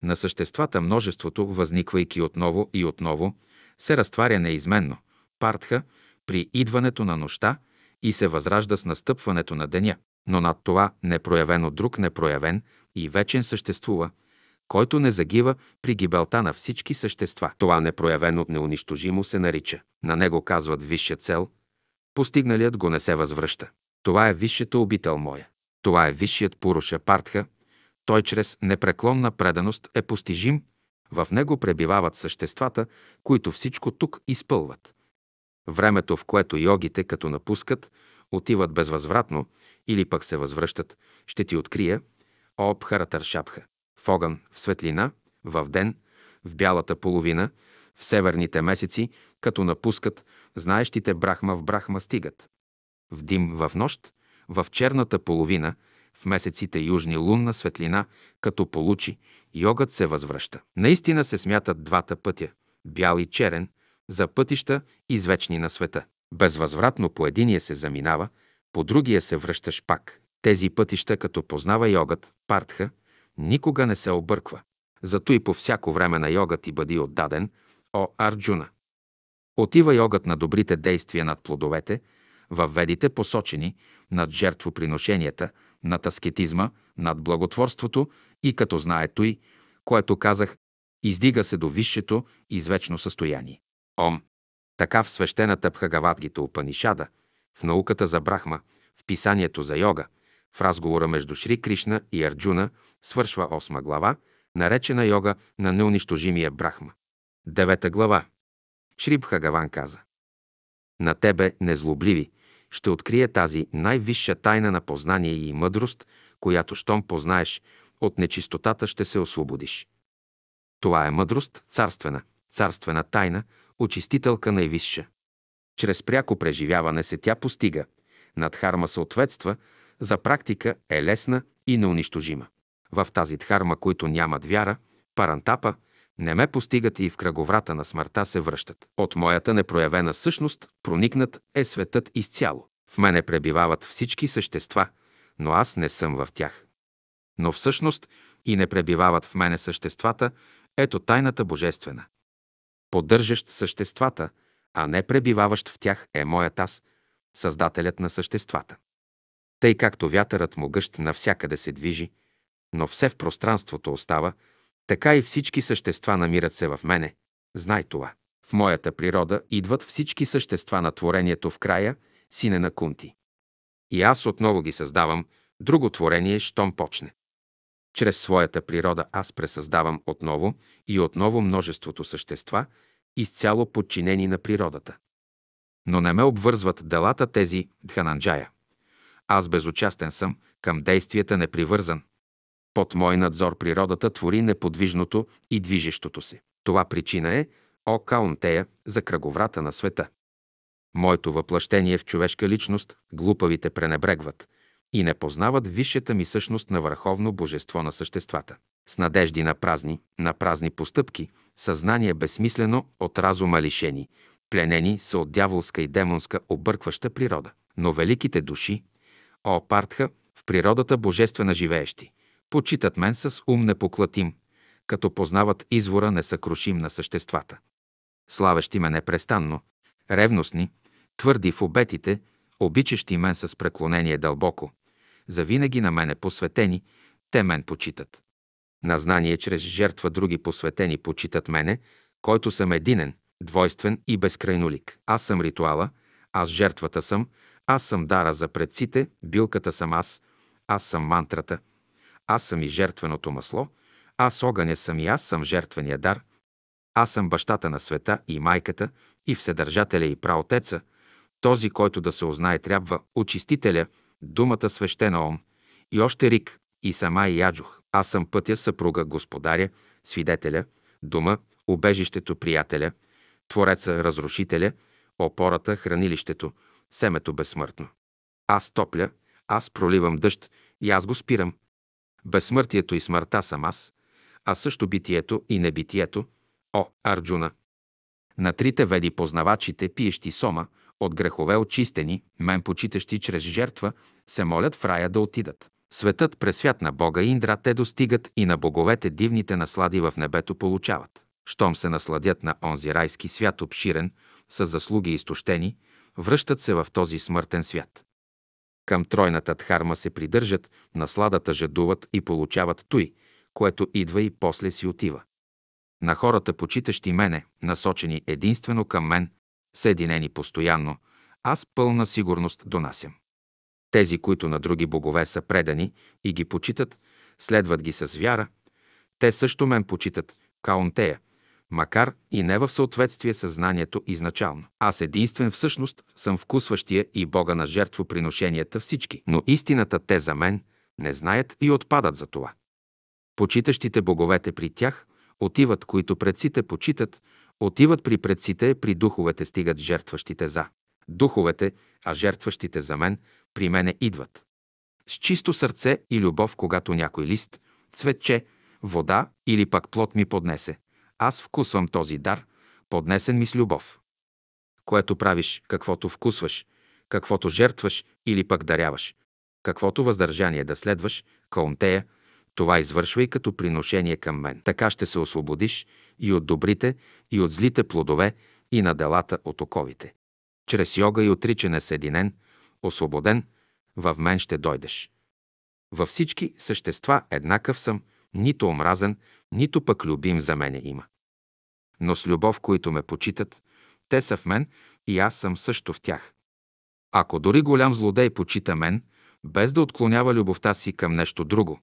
На съществата множеството, възниквайки отново и отново, се разтваря неизменно, партха, при идването на нощта и се възражда с настъпването на деня. Но над това непроявено друг непроявен и вечен съществува – който не загива при гибелта на всички същества. Това непроявено неунищожимо се нарича. На него казват висша цел, постигналият го не се възвръща. Това е висшата обител моя. Това е висшият Пуруша Партха. Той чрез непреклонна преданост е постижим, в него пребивават съществата, които всичко тук изпълват. Времето, в което йогите, като напускат, отиват безвъзвратно или пък се възвръщат, ще ти открия, Обхаратаршапха в огън, в светлина, в ден, в бялата половина, в северните месеци, като напускат, знаещите брахма в брахма стигат. В дим в нощ, в черната половина, в месеците южни лунна светлина, като получи, йогът се възвръща. Наистина се смятат двата пътя – бял и черен, за пътища извечни на света. Безвъзвратно по единия се заминава, по другия се връщаш пак. Тези пътища, като познава йогът, партха – никога не се обърква. Зато и по всяко време на йогът ти бъди отдаден, о Арджуна. Отива йогът на добрите действия над плодовете, във ведите посочени, над жертвоприношенията, над аскетизма, над благотворството и като знае той, което казах, издига се до висшето извечно състояние. Ом. Така в свещената Пхагавадгита Упанишада, в науката за Брахма, в писанието за йога, в разговора между Шри Кришна и Арджуна – свършва 8 глава, наречена йога на неунищожимия Брахма. 9 глава. Шриб Хагаван каза. На тебе, незлобливи, ще открие тази най-висша тайна на познание и мъдрост, която щом познаеш, от нечистотата ще се освободиш. Това е мъдрост царствена, царствена тайна, очистителка най-висша. Чрез пряко преживяване се тя постига, надхарма съответства, за практика е лесна и неунищожима в тази дхарма, които нямат вяра, парантапа, не ме постигат и в кръговрата на смъртта се връщат. От моята непроявена същност проникнат е светът изцяло. В мене пребивават всички същества, но аз не съм в тях. Но всъщност и не пребивават в мене съществата, ето тайната божествена. Поддържащ съществата, а не пребиваващ в тях е моят аз, създателят на съществата. Тъй както вятърът могъщ навсякъде се движи, но все в пространството остава, така и всички същества намират се в мене. Знай това. В моята природа идват всички същества на творението в края, сине на Кунти. И аз отново ги създавам, друго творение, щом почне. Чрез своята природа аз пресъздавам отново и отново множеството същества, изцяло подчинени на природата. Но не ме обвързват делата тези дхананджая. Аз безучастен съм, към действията непривързан – под мой надзор природата твори неподвижното и движещото се. Това причина е, о Каунтея, за кръговрата на света. Моето въплъщение в човешка личност глупавите пренебрегват и не познават висшата ми същност на върховно божество на съществата. С надежди на празни, на празни постъпки, съзнание безсмислено от разума лишени, пленени са от дяволска и демонска объркваща природа. Но великите души, о Партха, в природата божествена живеещи, Почитат мен с ум непоклатим, като познават извора несъкрушим на съществата. Славещи ме непрестанно, ревностни, твърди в обетите, обичащи мен с преклонение дълбоко, завинаги на мене посветени, те мен почитат. На знание чрез жертва други посветени почитат мене, който съм единен, двойствен и безкрайнолик. Аз съм ритуала, аз жертвата съм, аз съм дара за предците, билката съм аз, аз съм мантрата – аз съм и жертвеното масло, аз огъня съм и аз съм жертвения дар, аз съм бащата на света и майката, и вседържателя и праотеца, този, който да се узнае трябва, очистителя, думата свещена ом, и още Рик, и сама и Яджух. Аз съм пътя, съпруга, господаря, свидетеля, дума, убежището, приятеля, твореца, разрушителя, опората, хранилището, семето безсмъртно. Аз топля, аз проливам дъжд и аз го спирам безсмъртието и смъртта съм аз, а също битието и небитието, о, Арджуна. На трите веди познавачите, пиещи сома, от грехове очистени, мен почитащи чрез жертва, се молят в рая да отидат. Светът пресвят на Бога Индра те достигат и на боговете дивните наслади в небето получават. Щом се насладят на онзи райски свят обширен, с заслуги изтощени, връщат се в този смъртен свят. Към тройната дхарма се придържат, насладата жадуват и получават той, което идва и после си отива. На хората, почитащи мене, насочени единствено към мен, съединени постоянно, аз пълна сигурност донасям. Тези, които на други богове са предани и ги почитат, следват ги с вяра, те също мен почитат, каунтея, макар и не в съответствие с знанието изначално. Аз единствен всъщност съм вкусващия и Бога на жертвоприношенията всички, но истината те за мен не знаят и отпадат за това. Почитащите боговете при тях отиват, които предците почитат, отиват при предците, при духовете стигат жертващите за. Духовете, а жертващите за мен, при мене идват. С чисто сърце и любов, когато някой лист, цветче, вода или пък плод ми поднесе. Аз вкусвам този дар, поднесен ми с любов. Което правиш, каквото вкусваш, каквото жертваш или пък даряваш, каквото въздържание да следваш, каунтея, това извършвай като приношение към мен. Така ще се освободиш и от добрите, и от злите плодове, и на делата от оковите. Чрез йога и отричане съединен, освободен, в мен ще дойдеш. Във всички същества еднакъв съм – нито омразен, нито пък любим за мене има. Но с любов, които ме почитат, те са в мен и аз съм също в тях. Ако дори голям злодей почита мен, без да отклонява любовта си към нещо друго,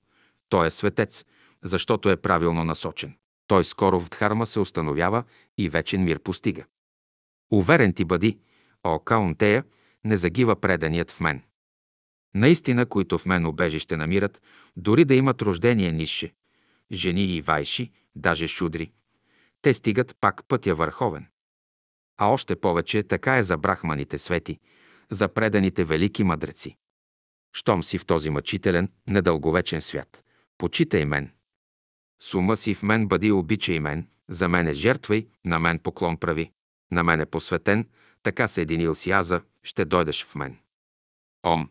той е светец, защото е правилно насочен. Той скоро в дхарма се установява и вечен мир постига. Уверен ти бъди, о Каунтея, не загива преданият в мен. Наистина, които в мен обежище намират, дори да имат рождение нисше – жени и вайши, даже шудри. Те стигат пак пътя върховен. А още повече така е за брахманите свети, за преданите велики мъдреци. Щом си в този мъчителен, недълговечен свят, почитай мен. Сума си в мен бъди обичай мен, за мене жертвай, на мен поклон прави. На мен е посветен, така се единил си аза, ще дойдеш в мен. Ом.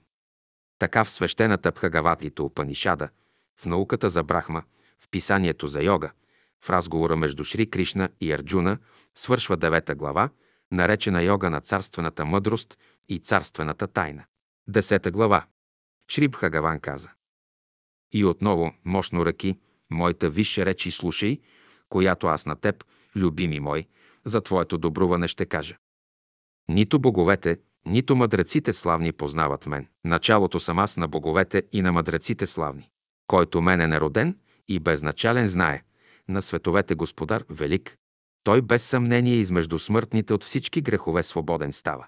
Така в свещената Пхагаватита Тулпанишада, в науката за Брахма – в писанието за йога, в разговора между Шри Кришна и Арджуна, свършва девета глава, наречена йога на царствената мъдрост и царствената тайна. Десета глава. Шри Бхагаван каза. И отново, мощно ръки, моята висша речи слушай, която аз на теб, любими мой, за твоето добруване ще кажа. Нито боговете, нито мъдреците славни познават мен. Началото съм аз на боговете и на мъдреците славни. Който мен е нероден, и безначален знае, на световете Господар велик. Той без съмнение измежду смъртните от всички грехове свободен става.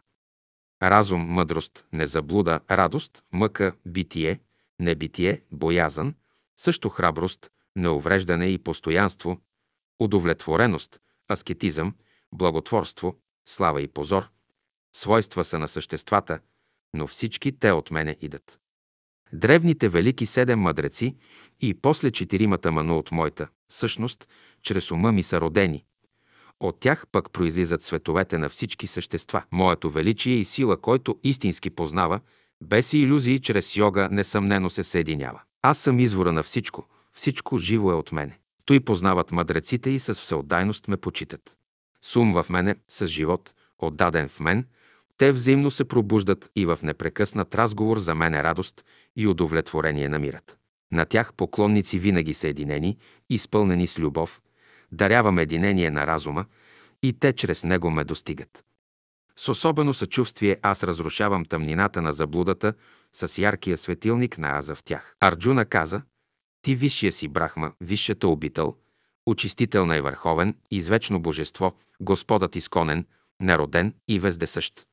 Разум, мъдрост, незаблуда, радост, мъка, битие, небитие, боязън, също храброст, неувреждане и постоянство, удовлетвореност, аскетизъм, благотворство, слава и позор. Свойства са на съществата, но всички те от мене идат древните велики седем мъдреци и после четиримата ману от моята същност, чрез ума ми са родени. От тях пък произлизат световете на всички същества. Моето величие и сила, който истински познава, без иллюзии, чрез йога несъмнено се съединява. Аз съм извора на всичко, всичко живо е от мене. Той познават мъдреците и с всеотдайност ме почитат. Сум в мене, с живот, отдаден в мен, те взаимно се пробуждат и в непрекъснат разговор за мен е радост и удовлетворение намират. На тях поклонници винаги са единени, изпълнени с любов, дарявам единение на разума и те чрез него ме достигат. С особено съчувствие аз разрушавам тъмнината на заблудата с яркия светилник на аза в тях. Арджуна каза, ти висшия си брахма, висшата обител, очистител на и върховен, извечно божество, Господът изконен, нероден и вездесъщ.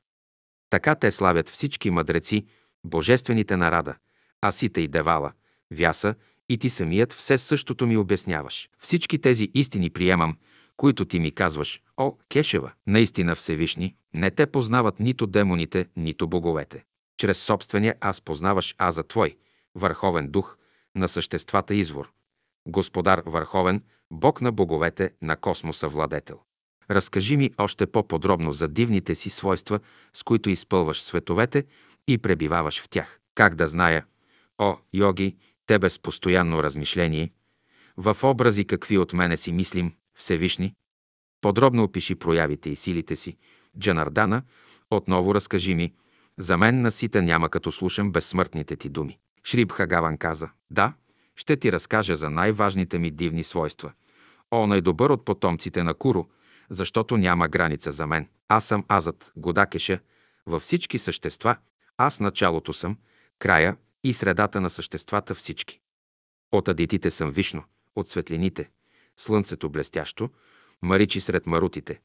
Така те славят всички мъдреци, божествените нарада, Асита и Девала, Вяса и ти самият все същото ми обясняваш. Всички тези истини приемам, които ти ми казваш, о, Кешева, наистина Всевишни, не те познават нито демоните, нито боговете. Чрез собствения аз познаваш аза Твой, върховен дух, на съществата извор. Господар върховен, Бог на боговете, на космоса владетел. Разкажи ми още по-подробно за дивните си свойства, с които изпълваш световете и пребиваваш в тях. Как да зная, О, йоги, те без постоянно размишление, в образи какви от мене си мислим, всевишни, подробно опиши проявите и силите си, Джанардана, отново разкажи ми, за мен насита няма като слушам безсмъртните ти думи. Шриб Хагаван каза, да, ще ти разкажа за най-важните ми дивни свойства. О, най-добър от потомците на Куро, защото няма граница за мен. Аз съм азът, Годакеша, във всички същества. Аз началото съм, края, и средата на съществата всички. От адитите съм вишно, от светлините, слънцето блестящо, маричи сред марутите.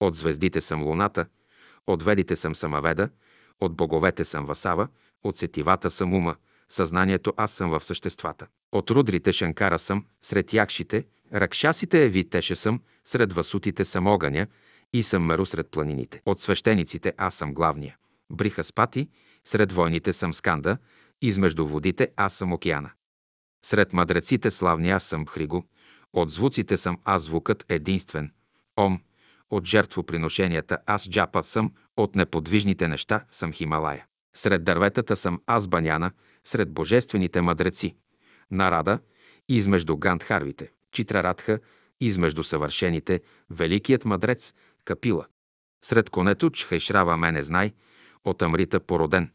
От звездите съм луната, от ведите съм самаведа, от боговете съм васава, от сетивата съм ума, съзнанието аз съм в съществата. От рудрите шанкара съм, сред якшите, ракшасите витеше съм, сред васутите съм огъня и съм меру сред планините. От свещениците аз съм главния. Бриха спати, сред войните съм сканда, Измежду водите аз съм океана. Сред мъдреците славни аз съм Хриго, от звуците съм аз звукът единствен. Ом, от жертвоприношенията аз джапа съм, от неподвижните неща съм Хималая. Сред дърветата съм аз баняна, сред божествените мъдреци. Нарада, измежду гандхарвите, читрарадха, измежду съвършените, великият мъдрец Капила. Сред конето Чхайшрава мене знай, от Амрита породен.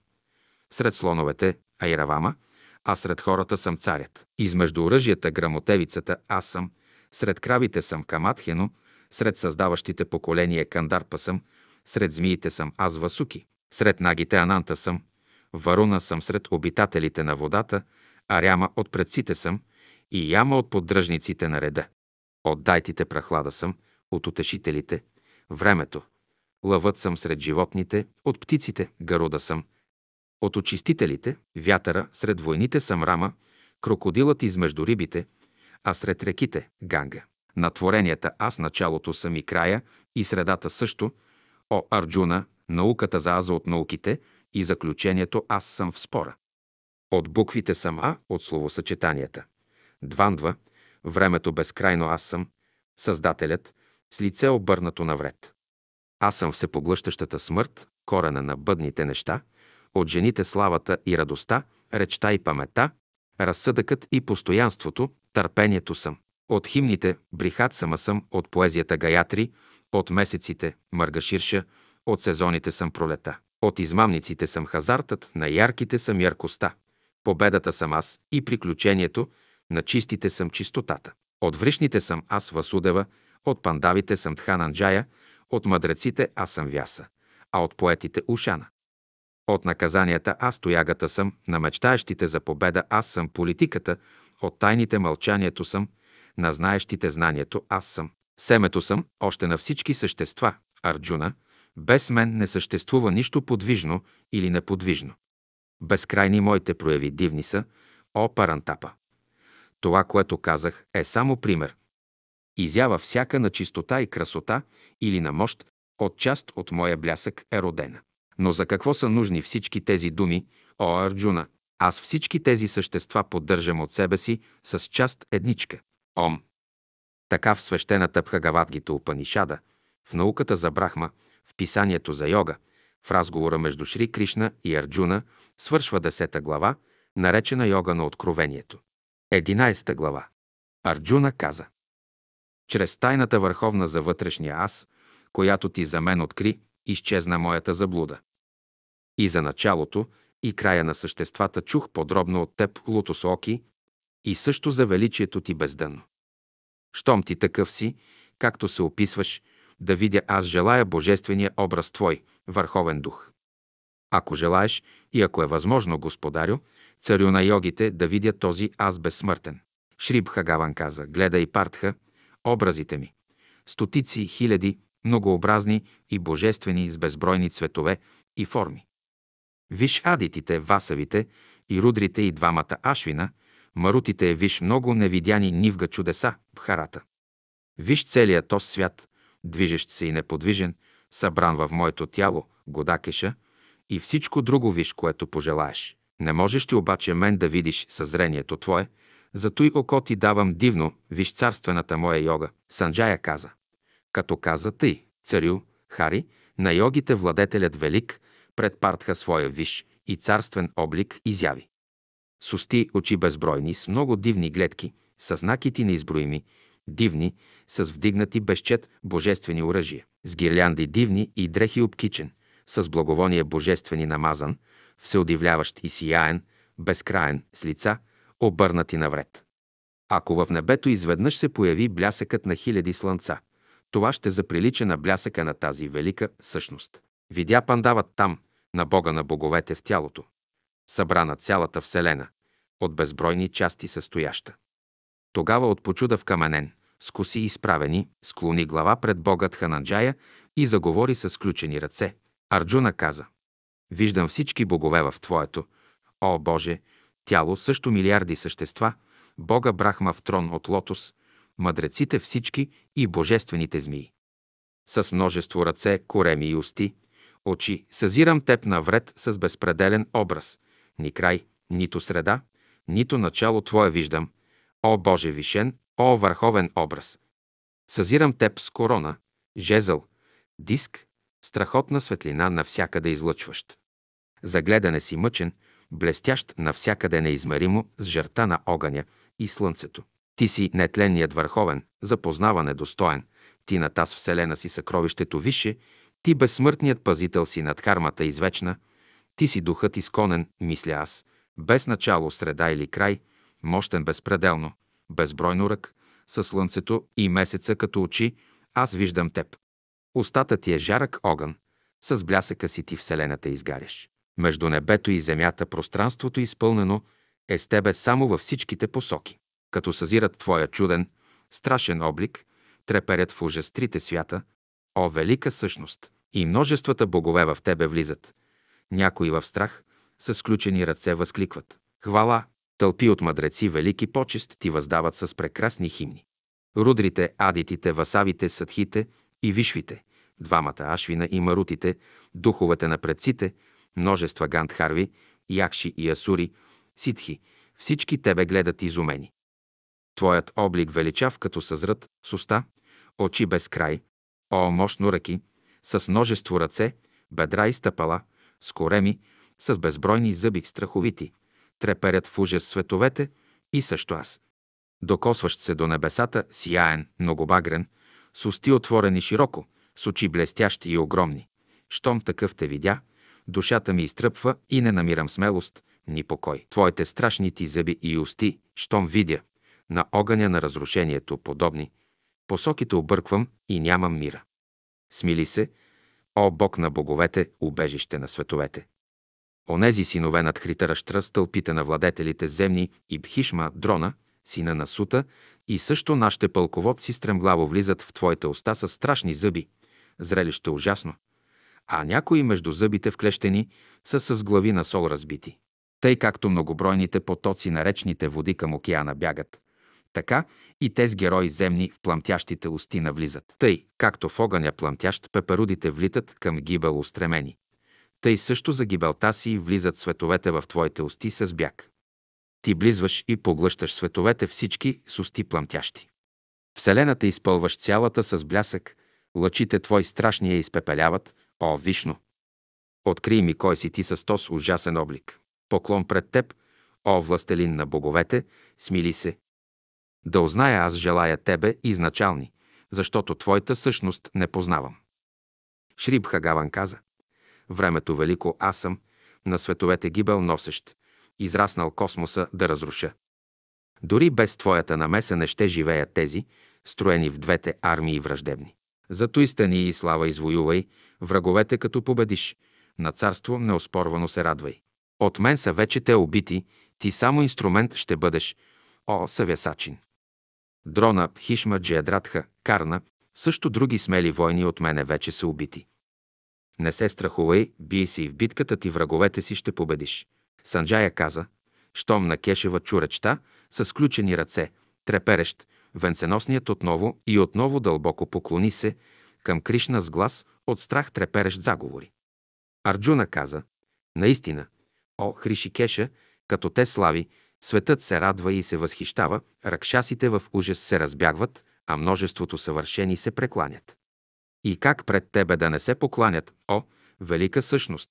Сред слоновете Айравама, а сред хората съм царят. Измежду оръжията грамотевицата аз съм, сред кравите съм Каматхено, сред създаващите поколения Кандарпа съм, сред змиите съм аз Васуки, сред нагите Ананта съм, Варуна съм сред обитателите на водата, Аряма от предците съм и Яма от поддръжниците на реда. От дайтите прахлада съм, от утешителите, времето. Лъвът съм сред животните, от птиците, гаруда съм, от очистителите, вятъра, сред войните рама, крокодилът измежду рибите, а сред реките – Ганга. На творенията аз началото съм и края, и средата също, о Арджуна, науката за аза от науките и заключението аз съм в спора. От буквите съм А, от словосъчетанията. Двандва, времето безкрайно аз съм, Създателят, с лице обърнато навред. Аз съм всепоглъщащата смърт, корена на бъдните неща, от жените славата и радостта, речта и памета, разсъдъкът и постоянството, търпението съм. От химните брихат сама съм, от поезията Гаятри, от месеците мъргаширша, от сезоните съм пролета. От измамниците съм хазартът, на ярките съм яркостта. Победата съм аз и приключението, на чистите съм чистотата. От вришните съм аз Васудева, от пандавите съм Тхананджая, от мъдреците аз съм Вяса, а от поетите Ушана. От наказанията аз тоягата съм, на мечтаещите за победа аз съм политиката, от тайните мълчанието съм, на знаещите знанието аз съм. Семето съм, още на всички същества, Арджуна, без мен не съществува нищо подвижно или неподвижно. Безкрайни моите прояви дивни са, о парантапа. Това, което казах, е само пример. Изява всяка на чистота и красота или на мощ, от част от моя блясък е родена. Но за какво са нужни всички тези думи, о Арджуна? Аз всички тези същества поддържам от себе си с част едничка. Ом. Така в свещената Пхагавадгита Упанишада, в науката за Брахма, в писанието за йога, в разговора между Шри Кришна и Арджуна свършва десета глава, наречена йога на откровението. 11 глава. Арджуна каза Чрез тайната върховна за вътрешния аз, която ти за мен откри, изчезна моята заблуда. И за началото и края на съществата чух подробно от теб лотосоки и също за величието ти бездънно. Щом ти такъв си, както се описваш, да видя аз желая божествения образ твой, върховен дух. Ако желаеш и ако е възможно, господарю, царю на йогите, да видя този аз безсмъртен. Шриб Хагаван каза, гледай Партха, образите ми. Стотици, хиляди, многообразни и божествени с безбройни цветове и форми. Виж адитите, васавите и рудрите и двамата ашвина, марутите виж много невидяни нивга чудеса, бхарата. Виж целият този свят, движещ се и неподвижен, събран в моето тяло, годакеша, и всичко друго виж, което пожелаеш. Не можеш ти обаче мен да видиш съзрението твое, зато и око ти давам дивно, виж царствената моя йога. Санджая каза. Като каза тъй, царю, хари, на йогите владетелят велик – пред партха своя виш и царствен облик изяви. С усти очи безбройни, с много дивни гледки, с знаките неизброими, дивни, с вдигнати безчет божествени оръжия, с гирлянди дивни и дрехи обкичен, с благовония божествени намазан, всеудивляващ и сияен, безкраен, с лица, обърнати навред. Ако в небето изведнъж се появи блясъкът на хиляди слънца, това ще заприлича на блясъка на тази велика същност. Видя пандават там, на Бога на боговете в тялото, събрана цялата Вселена, от безбройни части състояща. Тогава от почуда в с коси изправени, склони глава пред богът Хананджая и заговори с сключени ръце. Арджуна каза, «Виждам всички богове в Твоето, о Боже, тяло също милиарди същества, Бога Брахма в трон от лотос, мъдреците всички и божествените змии. С множество ръце, кореми и усти, очи, съзирам теб навред с безпределен образ. Ни край, нито среда, нито начало Твое виждам. О Боже вишен, о върховен образ! Съзирам теб с корона, жезъл, диск, страхотна светлина навсякъде излъчващ. Загледане си мъчен, блестящ навсякъде неизмеримо с жерта на огъня и слънцето. Ти си нетленният върховен, запознаване достоен. Ти на таз вселена си съкровището више ти безсмъртният пазител си над кармата извечна, ти си духът изконен, мисля аз, без начало, среда или край, мощен безпределно, безбройно рък, със слънцето и месеца като очи, аз виждам теб. Остата ти е жарък огън, с блясъка си ти вселената изгаряш. Между небето и земята пространството изпълнено е с тебе само във всичките посоки. Като съзират твоя чуден, страшен облик, треперят в ужастрите свята, о велика същност! И множествата богове в тебе влизат. Някои в страх, с сключени ръце възкликват. Хвала! Тълпи от мъдреци велики почест ти въздават с прекрасни химни. Рудрите, адитите, васавите, садхите и вишвите, двамата ашвина и марутите, духовете на предците, множества гандхарви, якши и асури, ситхи, всички тебе гледат изумени. Твоят облик величав като съзрат с уста, очи без край, о мощно ръки, с множество ръце, бедра и стъпала, с кореми, с безбройни зъби, страховити, треперят в ужас световете и също аз. Докосващ се до небесата, сияен, многобагрен, с усти отворени широко, с очи блестящи и огромни. Щом такъв те видя, душата ми изтръпва и не намирам смелост, ни покой. Твоите страшни ти зъби и усти, щом видя, на огъня на разрушението подобни, посоките обърквам и нямам мира. Смили се, о Бог на боговете, убежище на световете! Онези синове над Хритараштръ, стълпите на владетелите земни и Бхишма, дрона, сина на Сута, и също нашите пълководци стремглаво влизат в твоите уста с страшни зъби. Зрелище ужасно. А някои между зъбите вклещени са с глави на сол разбити. Тъй както многобройните потоци на речните води към океана бягат, така и тез герои земни в пламтящите усти навлизат. Тъй, както в огъня пламтящ, пеперудите влитат към гибел устремени. Тъй също за гибелта си влизат световете в твоите усти с бяг. Ти близваш и поглъщаш световете всички с усти пламтящи. Вселената изпълваш цялата с блясък, лъчите твои страшни я изпепеляват, о, Вишно! Открий ми кой си ти с този ужасен облик. Поклон пред теб, о, властелин на боговете, смили се, да узная аз желая тебе изначални, защото твоята същност не познавам. Шриб Хагаван каза, Времето велико аз съм, на световете гибел носещ, израснал космоса да разруша. Дори без твоята намеса не ще живеят тези, строени в двете армии враждебни. Зато и стани и слава извоювай, враговете като победиш, на царство неоспорвано се радвай. От мен са вече те убити, ти само инструмент ще бъдеш, о, съвясачин. Дрона, Хишма Джиядратха, Карна, също други смели войни от мене вече са убити. Не се страхувай, бий се и в битката ти враговете си ще победиш. Санджая каза, щом на кешева чуречта, с сключени ръце, треперещ, венценосният отново и отново дълбоко поклони се към Кришна с глас от страх треперещ заговори. Арджуна каза, наистина, о Хришикеша, като те слави, Светът се радва и се възхищава, ракшасите в ужас се разбягват, а множеството съвършени се прекланят. И как пред тебе да не се покланят, о, велика същност,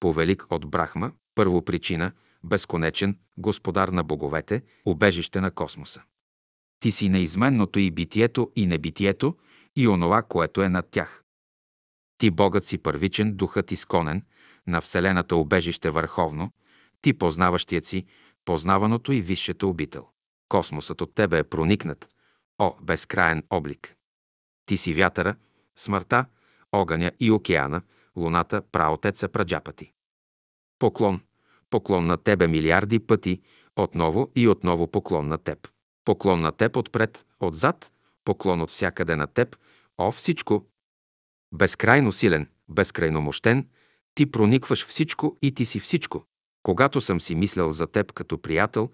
повелик от Брахма, първопричина, безконечен, господар на боговете, обежище на космоса. Ти си неизменното и битието и небитието и онова, което е над тях. Ти Богът си първичен, духът изконен, на Вселената обежище върховно, ти познаващият си, познаваното и висшето обител. Космосът от тебе е проникнат, о, безкраен облик. Ти си вятъра, смъртта, огъня и океана, луната, праотеца, праджапати. Поклон, поклон на тебе милиарди пъти, отново и отново поклон на теб. Поклон на теб отпред, отзад, поклон от всякъде на теб, о всичко. Безкрайно силен, безкрайно мощен, ти проникваш всичко и ти си всичко когато съм си мислял за теб като приятел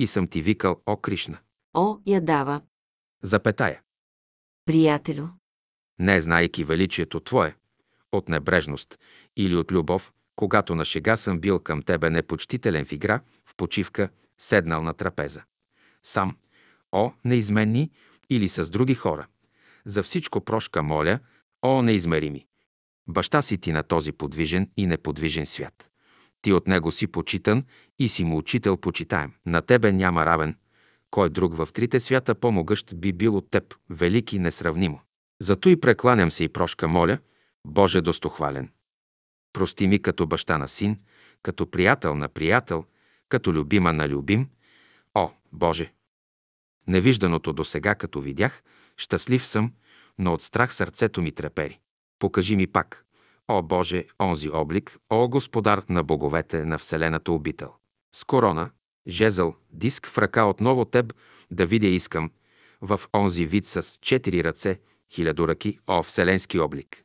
и съм ти викал О Кришна. О я дава. Запетая. Приятелю. Не знайки величието твое, от небрежност или от любов, когато на шега съм бил към тебе непочтителен в игра, в почивка, седнал на трапеза. Сам, о, неизменни, или с други хора. За всичко прошка моля, о, неизмерими. Баща си ти на този подвижен и неподвижен свят. Ти от него си почитан и си му учител почитаем. На тебе няма равен. Кой друг в трите свята по-могъщ би бил от теб, велики несравнимо. Зато и прекланям се и прошка моля, Боже достохвален. Прости ми като баща на син, като приятел на приятел, като любима на любим. О, Боже! Невижданото досега, като видях, щастлив съм, но от страх сърцето ми трепери. Покажи ми пак, О Боже, онзи облик, о Господар на боговете, на Вселената обител! С корона, жезъл, диск в ръка отново теб да видя искам, в онзи вид с четири ръце, хиляду ръки, о Вселенски облик!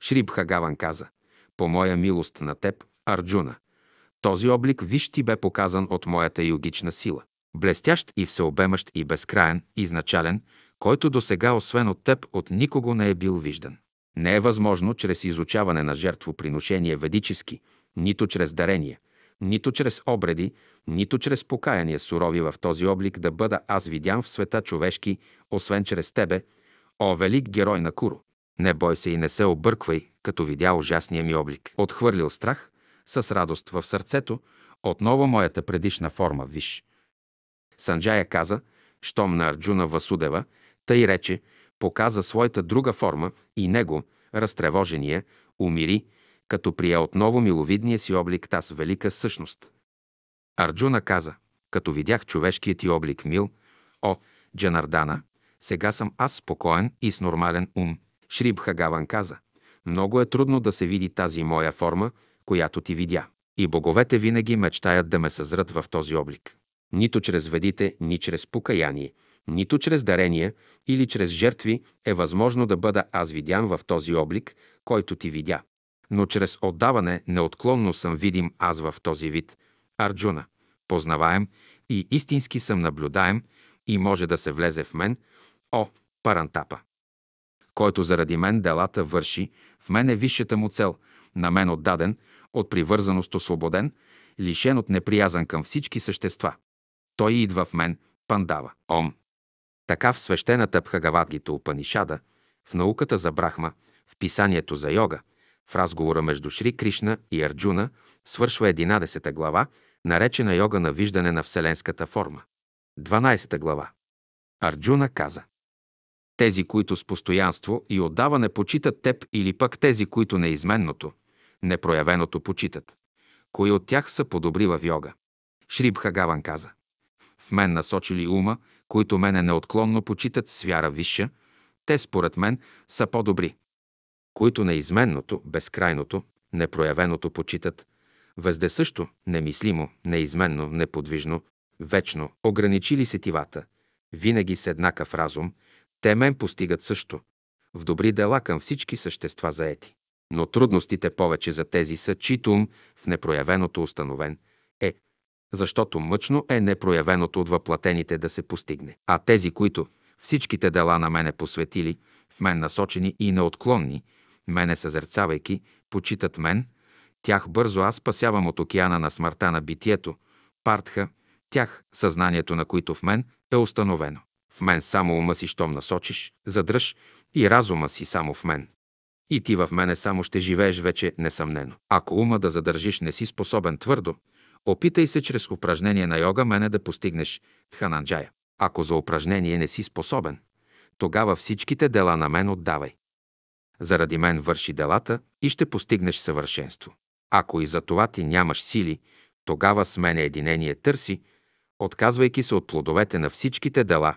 Шриб Хагаван каза, по моя милост на теб, Арджуна, този облик виж ти бе показан от моята йогична сила. Блестящ и всеобемащ и безкраен, изначален, който досега освен от теб от никого не е бил виждан. Не е възможно чрез изучаване на жертвоприношение ведически, нито чрез дарение, нито чрез обреди, нито чрез покаяния сурови в този облик да бъда аз видян в света човешки, освен чрез тебе, о велик герой на Куро. Не бой се и не се обърквай, като видя ужасния ми облик. Отхвърлил страх, с радост в сърцето, отново моята предишна форма, виж. Санджая каза, щом на Арджуна Васудева, тъй рече – показа своята друга форма и него, разтревожения, умири, като прие отново миловидния си облик таз велика същност. Арджуна каза, като видях човешкия ти облик мил, о, Джанардана, сега съм аз спокоен и с нормален ум. Шриб Хагаван каза, много е трудно да се види тази моя форма, която ти видя. И боговете винаги мечтаят да ме съзрат в този облик. Нито чрез ведите, ни чрез покаяние – нито чрез дарения или чрез жертви е възможно да бъда аз видян в този облик, който ти видя. Но чрез отдаване неотклонно съм видим аз в този вид, Арджуна, познаваем и истински съм наблюдаем и може да се влезе в мен, о, Парантапа. Който заради мен делата върши, в мен е висшата му цел, на мен отдаден, от привързаност освободен, лишен от неприязан към всички същества. Той идва в мен, пандава. Ом, така в свещената Пхагавадгита Упанишада, в науката за Брахма, в писанието за йога, в разговора между Шри Кришна и Арджуна свършва 11 глава, наречена йога на виждане на вселенската форма. 12 глава. Арджуна каза Тези, които с постоянство и отдаване почитат теб или пък тези, които неизменното, непроявеното почитат. Кои от тях са подобри в йога? Шри Бхагаван каза В мен насочили ума, които мене неотклонно почитат с вяра висша, те според мен са по-добри, които неизменното, безкрайното, непроявеното почитат, възде също, немислимо, неизменно, неподвижно, вечно, ограничили сетивата, винаги с еднакъв разум, те мен постигат също, в добри дела към всички същества заети. Но трудностите повече за тези са, чито ум в непроявеното установен – защото мъчно е непроявеното от въплатените да се постигне. А тези, които всичките дела на мене посветили, в мен насочени и неотклонни, мене съзерцавайки, почитат мен, тях бързо аз спасявам от океана на смъртта на битието, партха, тях съзнанието на които в мен е установено. В мен само ума си, щом насочиш, задръж и разума си само в мен. И ти в мене само ще живееш вече несъмнено. Ако ума да задържиш не си способен твърдо, Опитай се чрез упражнение на йога мене да постигнеш Тхананджая. Ако за упражнение не си способен, тогава всичките дела на мен отдавай. Заради мен върши делата и ще постигнеш съвършенство. Ако и за това ти нямаш сили, тогава с мене единение търси, отказвайки се от плодовете на всичките дела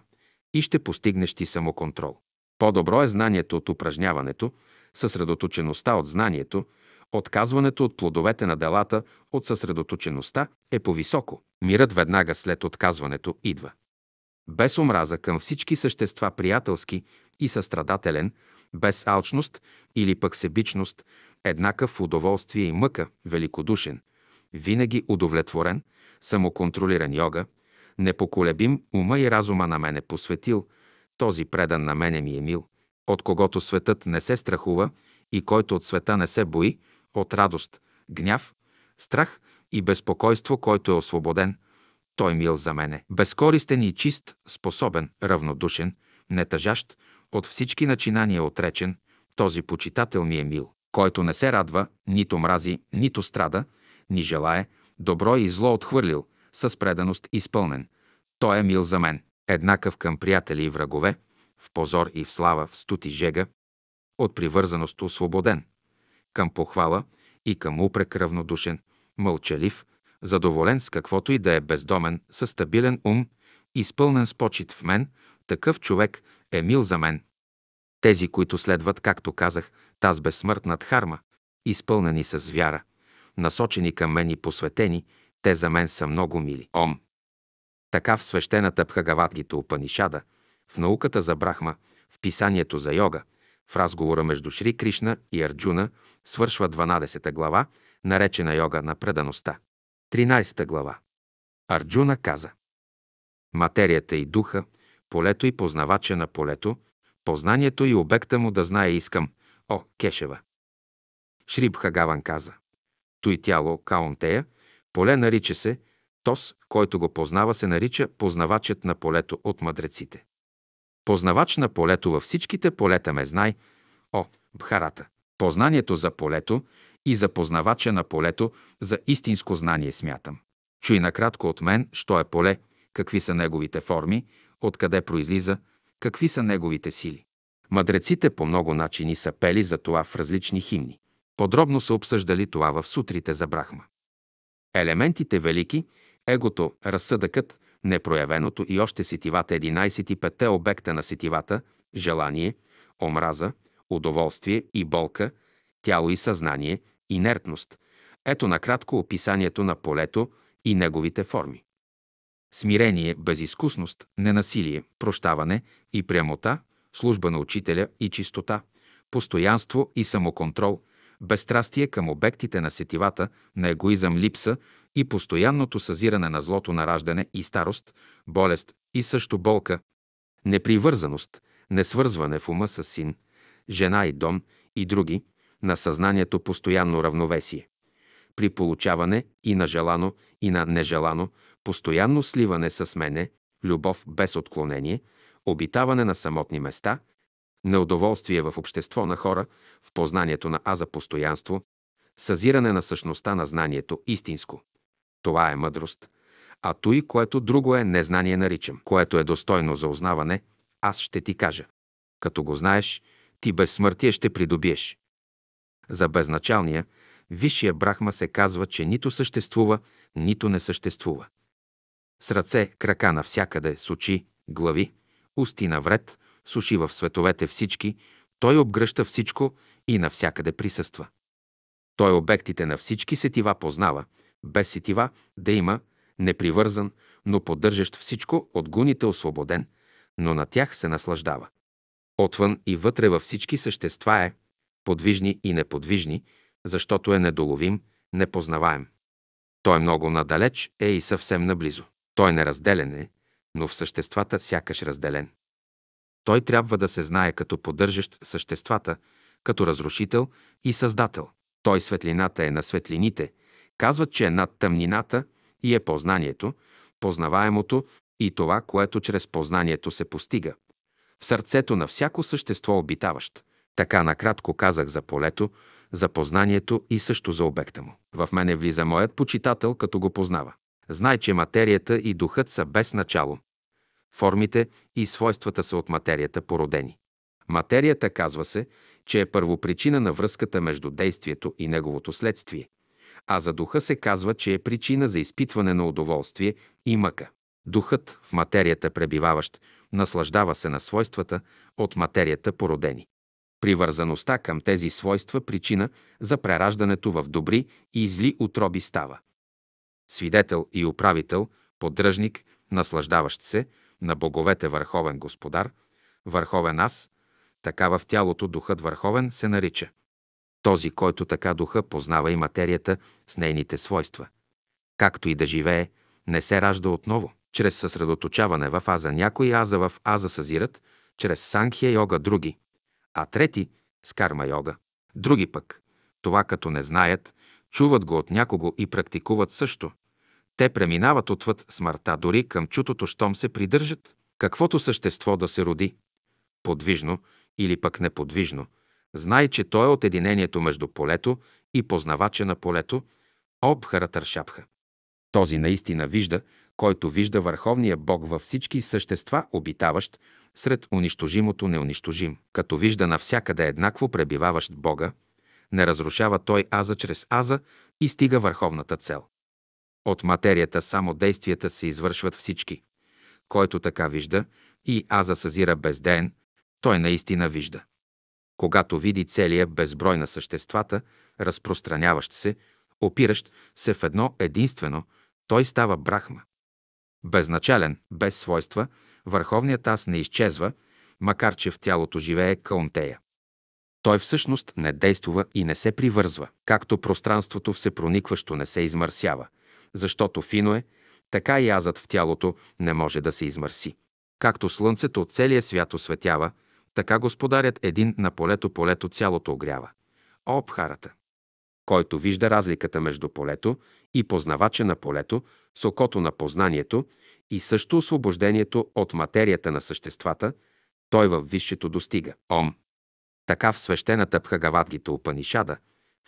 и ще постигнеш ти самоконтрол. По-добро е знанието от упражняването, съсредоточеността от знанието – Отказването от плодовете на делата, от съсредоточеността е по-високо. Мирът веднага след отказването идва. Без омраза към всички същества приятелски и състрадателен, без алчност или пък себичност, еднакъв в удоволствие и мъка, великодушен, винаги удовлетворен, самоконтролиран йога, непоколебим ума и разума на мене посветил, този предан на мене ми е мил, от когото светът не се страхува и който от света не се бои, от радост, гняв, страх и безпокойство, който е освободен. Той мил за мене. Безкористен и чист, способен, равнодушен, нетъжащ, от всички начинания отречен, този почитател ми е мил, който не се радва, нито мрази, нито страда, ни желае, добро и зло отхвърлил, с преданост изпълнен. Той е мил за мен, еднакъв към приятели и врагове, в позор и в слава, в стути жега, от привързаност освободен, към похвала и към упрек равнодушен, мълчалив, задоволен с каквото и да е бездомен, със стабилен ум, изпълнен с почет в мен, такъв човек е мил за мен. Тези, които следват, както казах, таз безсмъртна дхарма, изпълнени с вяра, насочени към мен и посветени, те за мен са много мили. Ом! Така в свещената Пхагаватгита Упанишада, в науката за Брахма, в писанието за йога, в разговора между Шри Кришна и Арджуна свършва 12 глава, наречена йога на предаността. 13 глава. Арджуна каза Материята и духа, полето и познавача на полето, познанието и обекта му да знае искам, о, Кешева. Шриб Хагаван каза Той тяло, каунтея, поле нарича се, тос, който го познава, се нарича познавачът на полето от мъдреците. Познавач на полето във всичките полета ме знай, о, Бхарата, Познанието за полето и за познавача на полето за истинско знание смятам. Чуй накратко от мен, що е поле, какви са неговите форми, откъде произлиза, какви са неговите сили. Мъдреците по много начини са пели за това в различни химни. Подробно са обсъждали това в сутрите за Брахма. Елементите велики, егото, разсъдъкът, непроявеното и още сетивата 11 и обекта на сетивата, желание, омраза – удоволствие и болка, тяло и съзнание, инертност. Ето накратко описанието на полето и неговите форми. Смирение, безискусност, ненасилие, прощаване и прямота, служба на учителя и чистота, постоянство и самоконтрол, безстрастие към обектите на сетивата, на егоизъм липса и постоянното съзиране на злото на раждане и старост, болест и също болка, непривързаност, несвързване в ума с син – жена и дом и други, на съзнанието постоянно равновесие. При получаване и на желано, и на нежелано, постоянно сливане с мене, любов без отклонение, обитаване на самотни места, неудоволствие в общество на хора, в познанието на аза постоянство, съзиране на същността на знанието истинско. Това е мъдрост. А той, което друго е незнание наричам, което е достойно за узнаване, аз ще ти кажа. Като го знаеш, ти безсмъртие ще придобиеш. За безначалния, висшия брахма се казва, че нито съществува, нито не съществува. С ръце, крака навсякъде, с очи, глави, усти навред, с уши в световете всички, той обгръща всичко и навсякъде присъства. Той обектите на всички сетива познава, без сетива да има, непривързан, но поддържащ всичко, от гуните освободен, но на тях се наслаждава отвън и вътре във всички същества е, подвижни и неподвижни, защото е недоловим, непознаваем. Той много надалеч е и съвсем наблизо. Той неразделен е, но в съществата сякаш разделен. Той трябва да се знае като поддържащ съществата, като разрушител и създател. Той светлината е на светлините, казват, че е над тъмнината и е познанието, познаваемото и това, което чрез познанието се постига, в сърцето на всяко същество обитаващ. Така накратко казах за полето, за познанието и също за обекта му. В мене влиза моят почитател, като го познава. Знай, че материята и духът са без начало. Формите и свойствата са от материята породени. Материята казва се, че е първопричина на връзката между действието и неговото следствие, а за духа се казва, че е причина за изпитване на удоволствие и мъка. Духът в материята пребиваващ наслаждава се на свойствата от материята породени. Привързаността към тези свойства причина за прераждането в добри и зли отроби става. Свидетел и управител, поддръжник, наслаждаващ се на боговете върховен господар, върховен аз, такава в тялото духът върховен се нарича. Този, който така духа познава и материята с нейните свойства. Както и да живее, не се ражда отново – чрез съсредоточаване в аза някои аза в аза съзират, чрез санхия йога други, а трети – с карма йога. Други пък, това като не знаят, чуват го от някого и практикуват също. Те преминават отвъд смъртта дори към чутото, щом се придържат. Каквото същество да се роди, подвижно или пък неподвижно, знай, че то е от единението между полето и познавача на полето, обхара тършапха. Този наистина вижда, който вижда върховния Бог във всички същества, обитаващ сред унищожимото неунищожим. Като вижда навсякъде еднакво пребиваващ Бога, не разрушава той аза чрез аза и стига върховната цел. От материята само действията се извършват всички. Който така вижда и аза съзира безден, той наистина вижда. Когато види целия безброй на съществата, разпространяващ се, опиращ се в едно единствено, той става Брахма. Безначален, без свойства, върховният аз не изчезва, макар че в тялото живее кълнтея. Той всъщност не действува и не се привързва, както пространството всепроникващо не се измърсява, защото фино е, така и азът в тялото не може да се измърси. Както слънцето от целия свят осветява, така господарят един на полето полето цялото огрява. О, обхарата! който вижда разликата между полето и познавача на полето, сокото на познанието и също освобождението от материята на съществата, той във висшето достига. Ом. Така в свещената Пхагавадгита Упанишада,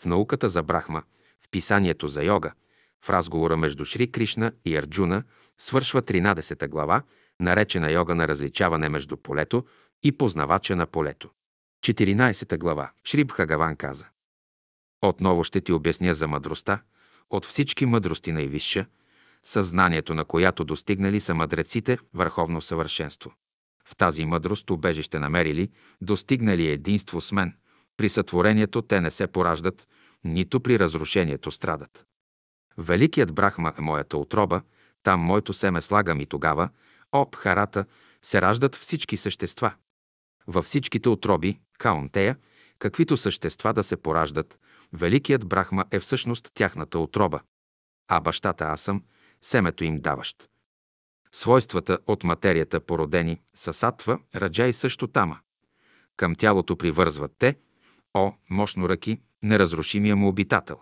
в науката за Брахма, в писанието за йога, в разговора между Шри Кришна и Арджуна свършва 13 глава, наречена йога на различаване между полето и познавача на полето. 14 глава. Шри Бхагаван каза отново ще ти обясня за мъдростта, от всички мъдрости най-висша, съзнанието на която достигнали са мъдреците върховно съвършенство. В тази мъдрост убежище намерили, достигнали единство с мен. При сътворението те не се пораждат, нито при разрушението страдат. Великият Брахма е моята отроба, там моето семе слагам и тогава, об харата, се раждат всички същества. Във всичките отроби, Каунтея, каквито същества да се пораждат, великият Брахма е всъщност тяхната отроба, а бащата аз съм, семето им даващ. Свойствата от материята породени са сатва, раджа и също тама. Към тялото привързват те, о, мощно ръки, неразрушимия му обитател.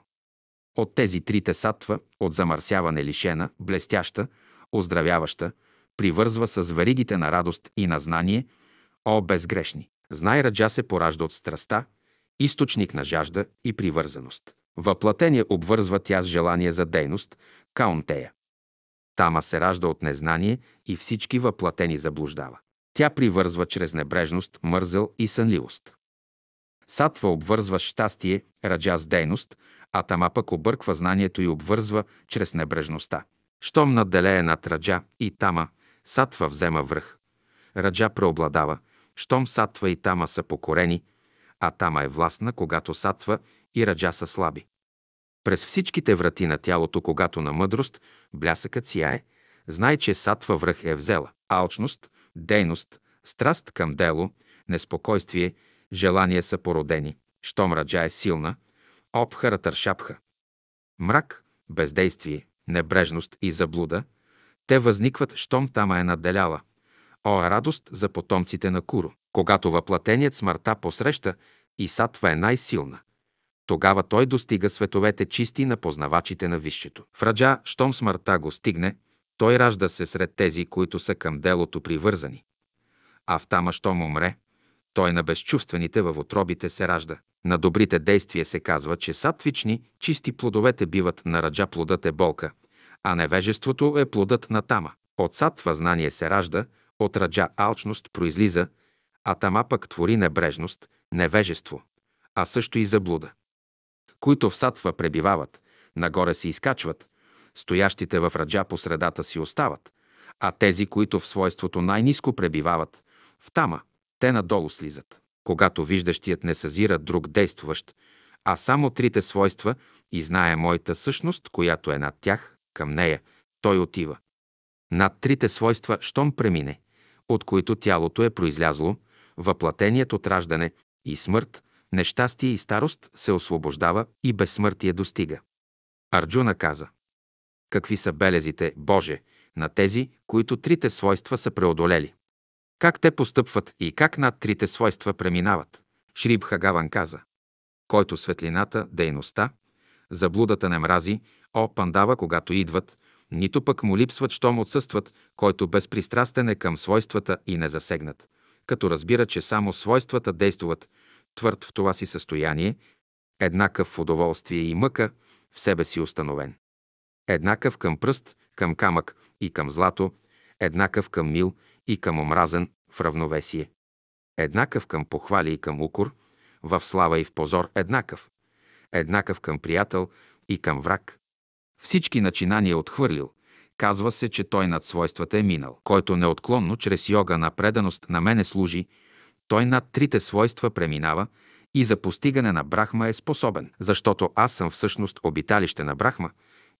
От тези трите сатва, от замърсяване лишена, блестяща, оздравяваща, привързва с веригите на радост и на знание, о, безгрешни. Знай Раджа се поражда от страста, източник на жажда и привързаност. Въплатение обвързва тя с желание за дейност, каунтея. Тама се ражда от незнание и всички въплатени заблуждава. Тя привързва чрез небрежност, мързъл и сънливост. Сатва обвързва щастие, раджа с дейност, а тама пък обърква знанието и обвързва чрез небрежността. Щом надделее над раджа и тама, сатва взема връх. Раджа преобладава, щом сатва и тама са покорени, а тама е властна, когато сатва и раджа са слаби. През всичките врати на тялото, когато на мъдрост, блясъкът сияе, знай, че сатва връх е взела. Алчност, дейност, страст към дело, неспокойствие, желания са породени. Щом раджа е силна, обхара тършапха. Мрак, бездействие, небрежност и заблуда, те възникват, щом тама е надделяла – О, радост за потомците на Куро! Когато въплатеният смъртта посреща, и сатва е най-силна. Тогава той достига световете чисти на познавачите на висшето. В раджа, щом смъртта го стигне, той ражда се сред тези, които са към делото привързани. А в тама, щом умре, той на безчувствените във отробите се ражда. На добрите действия се казва, че сатвични, чисти плодовете биват на раджа плодът е болка, а невежеството е плодът на тама. От сатва знание се ражда – от раджа алчност произлиза, а тама пък твори небрежност, невежество, а също и заблуда. Които в сатва пребивават, нагоре се изкачват, стоящите в раджа по средата си остават, а тези, които в свойството най-низко пребивават, в тама, те надолу слизат. Когато виждащият не съзира друг действащ, а само трите свойства и знае моята същност, която е над тях, към нея, той отива. Над трите свойства, щом премине – от които тялото е произлязло, въплатеният от раждане и смърт, нещастие и старост се освобождава и безсмъртие достига. Арджуна каза, какви са белезите, Боже, на тези, които трите свойства са преодолели. Как те постъпват и как над трите свойства преминават? Шриб Хагаван каза, който светлината, дейността, заблудата не мрази, о, пандава, когато идват, нито пък му липсват, щом отсъстват, който безпристрастен е към свойствата и не засегнат, като разбира, че само свойствата действуват, твърд в това си състояние, еднакъв в удоволствие и мъка, в себе си установен. Еднакъв към пръст, към камък и към злато, еднакъв към мил и към омразен, в равновесие. Еднакъв към похвали и към укор, в слава и в позор еднакъв. Еднакъв към приятел и към враг, всички начинания е отхвърлил. Казва се, че той над свойствата е минал. Който неотклонно чрез йога на преданост на мене служи, той над трите свойства преминава и за постигане на Брахма е способен, защото аз съм всъщност обиталище на Брахма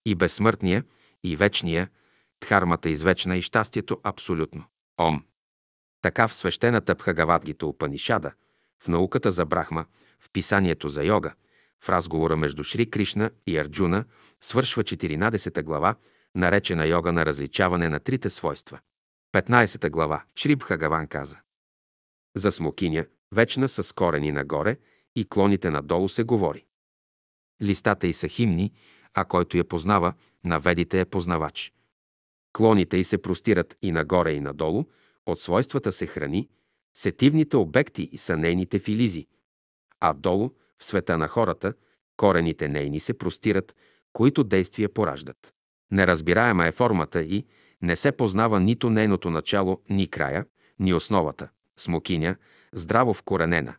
и безсмъртния, и вечния, дхармата извечна и щастието абсолютно. Ом. Така в свещената Пхагавадгита Упанишада, в науката за Брахма, в писанието за йога – в разговора между Шри Кришна и Арджуна свършва 14 глава, наречена йога на различаване на трите свойства. 15 глава Шри Бхагаван каза За смокиня, вечна с корени нагоре и клоните надолу се говори. Листата й са химни, а който я познава, на ведите е познавач. Клоните й се простират и нагоре и надолу, от свойствата се храни, сетивните обекти са нейните филизи, а долу в света на хората, корените нейни се простират, които действия пораждат. Неразбираема е формата и не се познава нито нейното начало, ни края, ни основата. Смокиня, здраво вкоренена,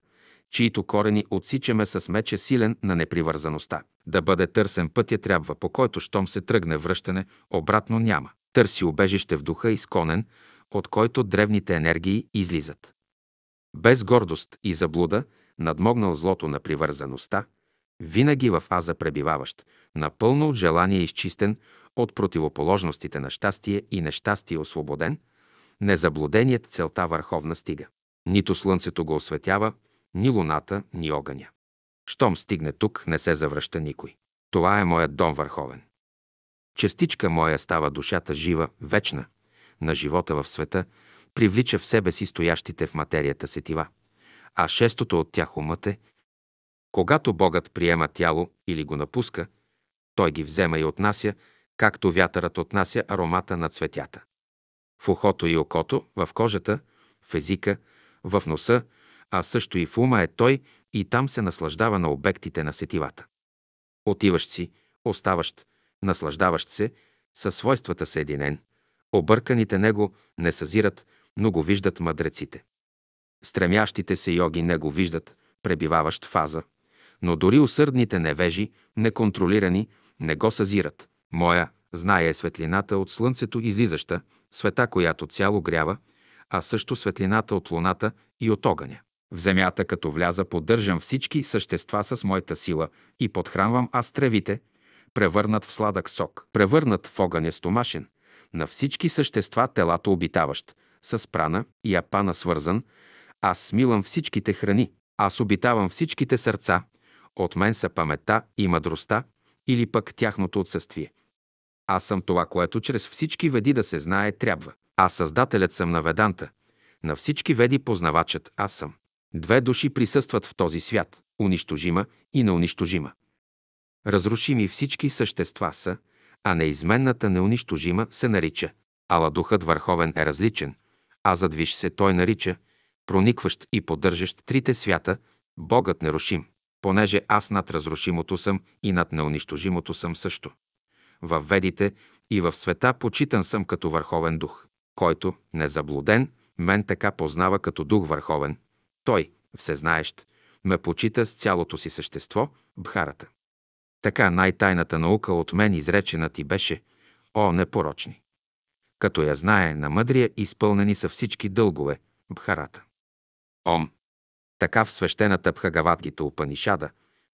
чието корени отсичаме с мече силен на непривързаността. Да бъде търсен пътя трябва, по който щом се тръгне връщане, обратно няма. Търси убежище в духа изконен, от който древните енергии излизат. Без гордост и заблуда, надмогнал злото на привързаността, винаги в аза пребиваващ, напълно от желание изчистен от противоположностите на щастие и нещастие освободен, незаблуденият целта върховна стига. Нито слънцето го осветява, ни луната, ни огъня. Щом стигне тук, не се завръща никой. Това е моят дом върховен. Частичка моя става душата жива, вечна, на живота в света, привлича в себе си стоящите в материята сетива а шестото от тях умът е, когато Богът приема тяло или го напуска, той ги взема и отнася, както вятърът отнася аромата на цветята. В ухото и окото, в кожата, в езика, в носа, а също и в ума е той и там се наслаждава на обектите на сетивата. Отиващ си, оставащ, наслаждаващ се, със свойствата съединен, обърканите него не съзират, но го виждат мъдреците. Стремящите се йоги не го виждат, пребиваващ фаза, но дори усърдните невежи, неконтролирани, не го съзират. Моя, знае е светлината от слънцето излизаща, света, която цяло грява, а също светлината от луната и от огъня. В земята, като вляза, поддържам всички същества с моята сила и подхранвам аз тревите, превърнат в сладък сок, превърнат в огъня е стомашен, на всички същества телата обитаващ, с прана и апана свързан, аз смилам всичките храни, аз обитавам всичките сърца. От мен са паметта и мъдростта, или пък тяхното отсъствие. Аз съм това, което чрез всички веди да се знае трябва. Аз създателят съм на веданта. На всички веди познавачът аз съм. Две души присъстват в този свят – унищожима и неунищожима. Разрушими всички същества са, а неизменната неунищожима се нарича. Ала духът върховен е различен, а задвиж се той нарича – проникващ и поддържащ трите свята, Богът нерушим, понеже аз над разрушимото съм и над неунищожимото съм също. В ведите и в света почитан съм като върховен дух, който, незаблуден, мен така познава като дух върховен. Той, всезнаещ, ме почита с цялото си същество, бхарата. Така най-тайната наука от мен изречена ти беше, о непорочни! Като я знае на мъдрия, изпълнени са всички дългове, бхарата. Ом. Така в свещената Пхагаватгита Упанишада,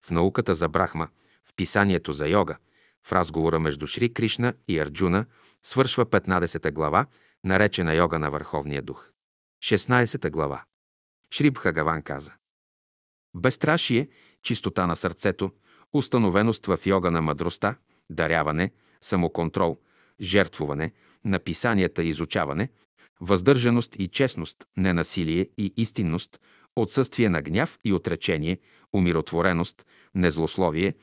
в науката за Брахма, в писанието за йога, в разговора между Шри Кришна и Арджуна свършва 15 глава, наречена йога на Върховния дух. 16 глава. Шри Бхагаван каза. Безстрашие, чистота на сърцето, установеност в йога на мъдростта, даряване, самоконтрол, жертвуване, написанията и изучаване, въздържаност и честност, ненасилие и истинност, отсъствие на гняв и отречение, умиротвореност, незлословие,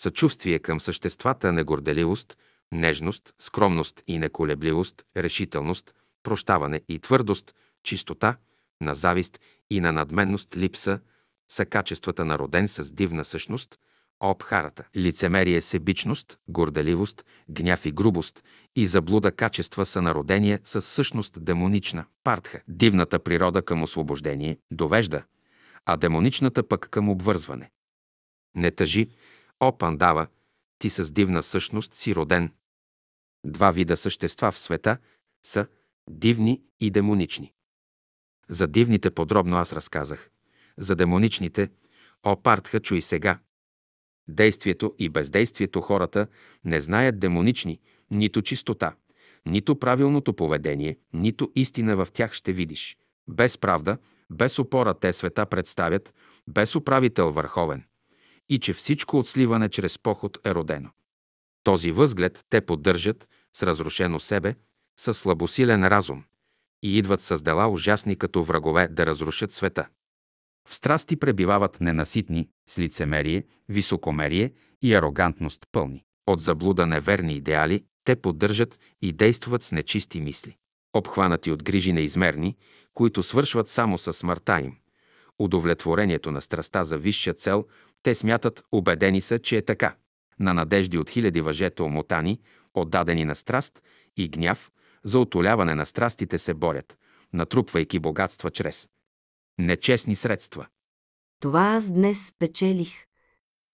съчувствие към съществата, негорделивост, нежност, скромност и неколебливост, решителност, прощаване и твърдост, чистота, на завист и на надменност липса са качествата на роден с дивна същност – обхарата. Лицемерие, е себичност, горделивост, гняв и грубост и заблуда качества са народения със същност демонична. Партха. Дивната природа към освобождение довежда, а демоничната пък към обвързване. Не тъжи, о пандава, ти с дивна същност си роден. Два вида същества в света са дивни и демонични. За дивните подробно аз разказах. За демоничните, о партха, чуй сега – Действието и бездействието хората не знаят демонични, нито чистота, нито правилното поведение, нито истина в тях ще видиш. Без правда, без опора те света представят, без управител върховен. И че всичко от сливане чрез поход е родено. Този възглед те поддържат с разрушено себе, с слабосилен разум и идват с дела ужасни като врагове да разрушат света. В страсти пребивават ненаситни, с лицемерие, високомерие и арогантност пълни. От заблуда неверни идеали те поддържат и действат с нечисти мисли. Обхванати от грижи неизмерни, които свършват само със смъртта им, удовлетворението на страста за висша цел, те смятат, убедени са, че е така. На надежди от хиляди въжета омотани, отдадени на страст и гняв, за отоляване на страстите се борят, натрупвайки богатства чрез нечестни средства. Това аз днес спечелих.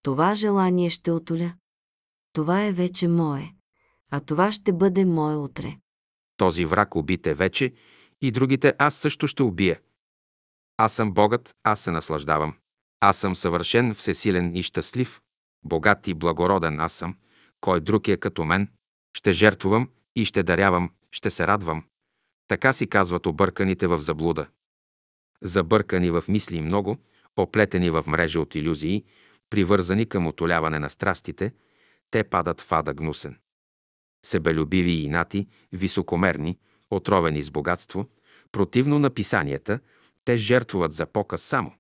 Това желание ще отоля. Това е вече мое, а това ще бъде мое утре. Този враг убите вече и другите аз също ще убия. Аз съм Богът, аз се наслаждавам. Аз съм съвършен, всесилен и щастлив. Богат и благороден аз съм. Кой друг е като мен? Ще жертвувам и ще дарявам, ще се радвам. Така си казват обърканите в заблуда забъркани в мисли много, оплетени в мрежа от иллюзии, привързани към отоляване на страстите, те падат в ада гнусен. Себелюбиви и инати, високомерни, отровени с богатство, противно на писанията, те жертвуват за показ само.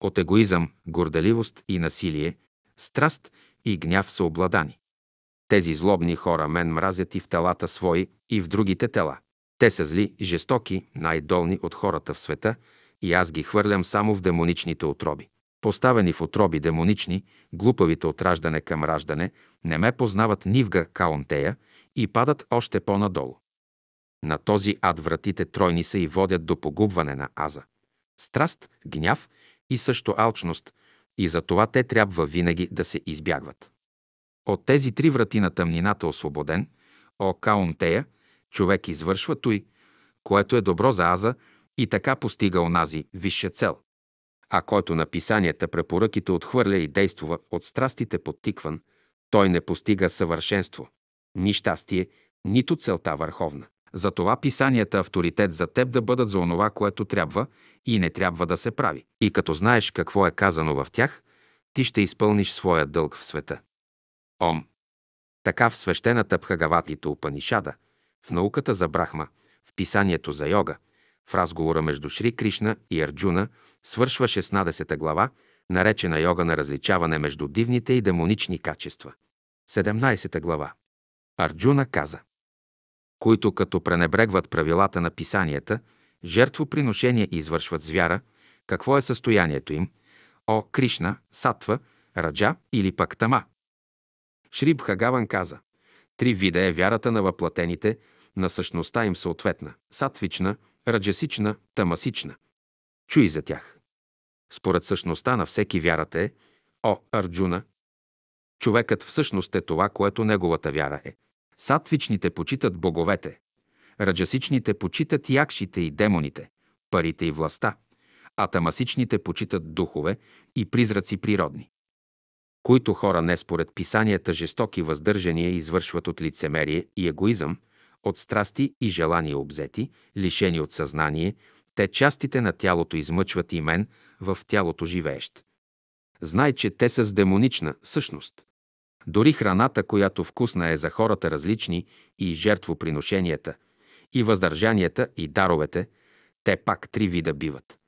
От егоизъм, горделивост и насилие, страст и гняв са обладани. Тези злобни хора мен мразят и в телата свои, и в другите тела. Те са зли жестоки, най-долни от хората в света и аз ги хвърлям само в демоничните отроби. Поставени в отроби демонични, глупавите от раждане към раждане не ме познават нивга каонтея и падат още по-надолу. На този ад вратите тройни са и водят до погубване на аза. Страст, гняв и също алчност, и за това те трябва винаги да се избягват. От тези три врати на тъмнината освободен, о Каунтея – Човек извършва той, което е добро за аза и така постига онази висша цел. А който на писанията препоръките отхвърля и действува от страстите подтикван, той не постига съвършенство, ни щастие, нито целта върховна. Затова писанията авторитет за теб да бъдат за онова, което трябва и не трябва да се прави. И като знаеш какво е казано в тях, ти ще изпълниш своя дълг в света. Ом. Така в свещената Пхагаватита Упанишада – в науката за Брахма, в писанието за йога, в разговора между Шри Кришна и Арджуна свършва 16 глава, наречена йога на различаване между дивните и демонични качества. 17 глава. Арджуна каза, които като пренебрегват правилата на писанията, жертвоприношение извършват звяра, какво е състоянието им, о Кришна, Сатва, Раджа или пък Тама. Шри каза, Три вида е вярата на въплатените, на същността им съответна – сатвична, раджасична, тамасична. Чуй за тях. Според същността на всеки вярата е О, Арджуна! Човекът всъщност е това, което неговата вяра е. Сатвичните почитат боговете, раджасичните почитат якшите и демоните, парите и властта, а тамасичните почитат духове и призраци природни които хора не според писанията жестоки въздържания извършват от лицемерие и егоизъм, от страсти и желания обзети, лишени от съзнание, те частите на тялото измъчват и мен в тялото живеещ. Знай, че те са с демонична същност. Дори храната, която вкусна е за хората различни и жертвоприношенията, и въздържанията, и даровете, те пак три вида биват.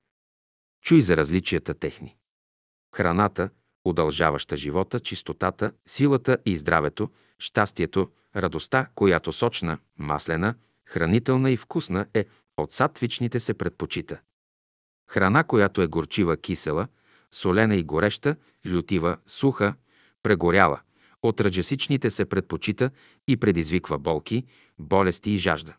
Чуй за различията техни. Храната – удължаваща живота, чистотата, силата и здравето, щастието, радостта, която сочна, маслена, хранителна и вкусна е от сатвичните се предпочита. Храна, която е горчива, кисела, солена и гореща, лютива, суха, прегоряла, от ръджесичните се предпочита и предизвиква болки, болести и жажда.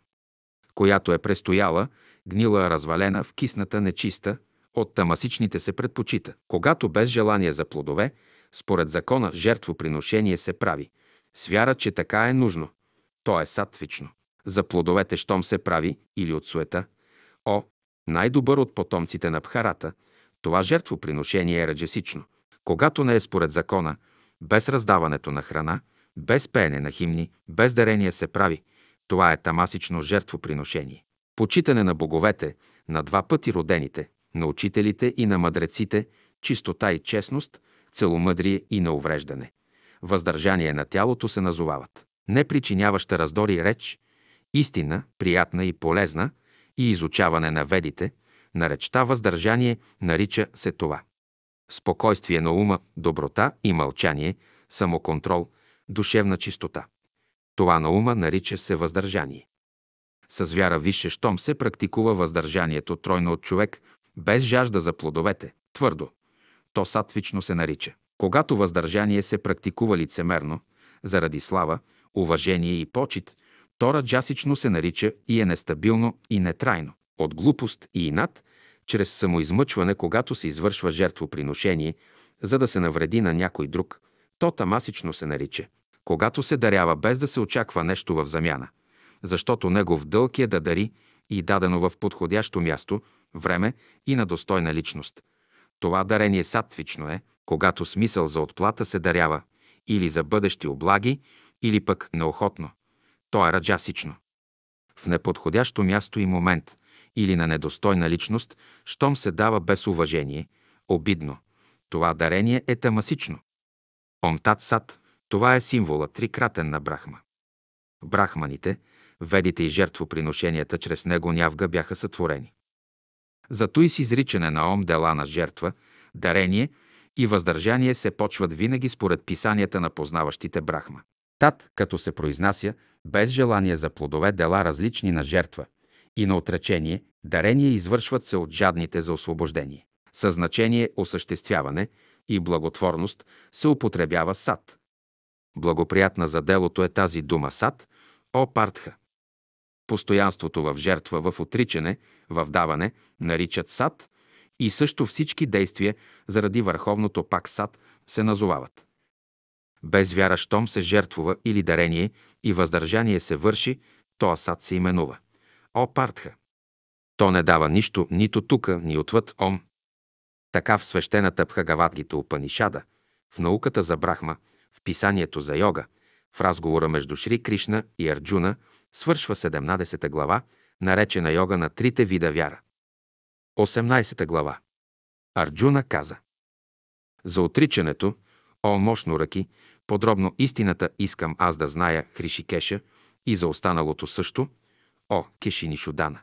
Която е престояла, гнила, развалена, вкисната, нечиста – от тамасичните се предпочита. Когато без желание за плодове, според закона жертвоприношение се прави, с вяра, че така е нужно. То е сатвично. За плодовете, щом се прави, или от суета, о, най-добър от потомците на Бхарата, това жертвоприношение е раджесично. Когато не е според закона, без раздаването на храна, без пеене на химни, без дарение се прави. Това е тамасично жертвоприношение. Почитане на боговете, на два пъти родените, на учителите и на мъдреците, чистота и честност, целомъдрие и неувреждане. Въздържание на тялото се назовават. Не причиняваща раздори реч, истина, приятна и полезна, и изучаване на ведите, на речта въздържание нарича се това. Спокойствие на ума, доброта и мълчание, самоконтрол, душевна чистота. Това на ума нарича се въздържание. С вяра висше щом се практикува въздържанието тройно от човек, без жажда за плодовете, твърдо. То сатвично се нарича. Когато въздържание се практикува лицемерно, заради слава, уважение и почет, то раджасично се нарича и е нестабилно и нетрайно. От глупост и инат, чрез самоизмъчване, когато се извършва жертвоприношение, за да се навреди на някой друг, то тамасично се нарича. Когато се дарява без да се очаква нещо в замяна, защото негов дълг е да дари и дадено в подходящо място – време и на достойна личност. Това дарение сатвично е, когато смисъл за отплата се дарява или за бъдещи облаги, или пък неохотно. То е раджасично. В неподходящо място и момент или на недостойна личност, щом се дава без уважение, обидно. Това дарение е тамасично. Омтат сат – това е символа трикратен на Брахма. Брахманите, ведите и жертвоприношенията чрез него нявга бяха сътворени. Зато и с изричане на ом дела на жертва, дарение и въздържание се почват винаги според писанията на познаващите Брахма. Тат, като се произнася, без желание за плодове дела различни на жертва и на отречение, дарение извършват се от жадните за освобождение. Със значение осъществяване и благотворност се употребява сад. Благоприятна за делото е тази дума сад, о партха – Постоянството в жертва, в отричане, в даване наричат сад и също всички действия заради върховното пак сад се назовават. Без вяра, щом се жертвува или дарение и въздържание се върши, то сад се именува. О партха! То не дава нищо нито тука, ни отвъд ом. Така в свещената Пхагавадгита Упанишада, в науката за Брахма, в писанието за йога, в разговора между Шри Кришна и Арджуна – Свършва 17 глава, наречена йога на трите вида вяра. 18 глава. Арджуна каза. За отричането, о мощно ръки, подробно истината искам аз да зная Хришикеша и за останалото също, о Кешини Шудана.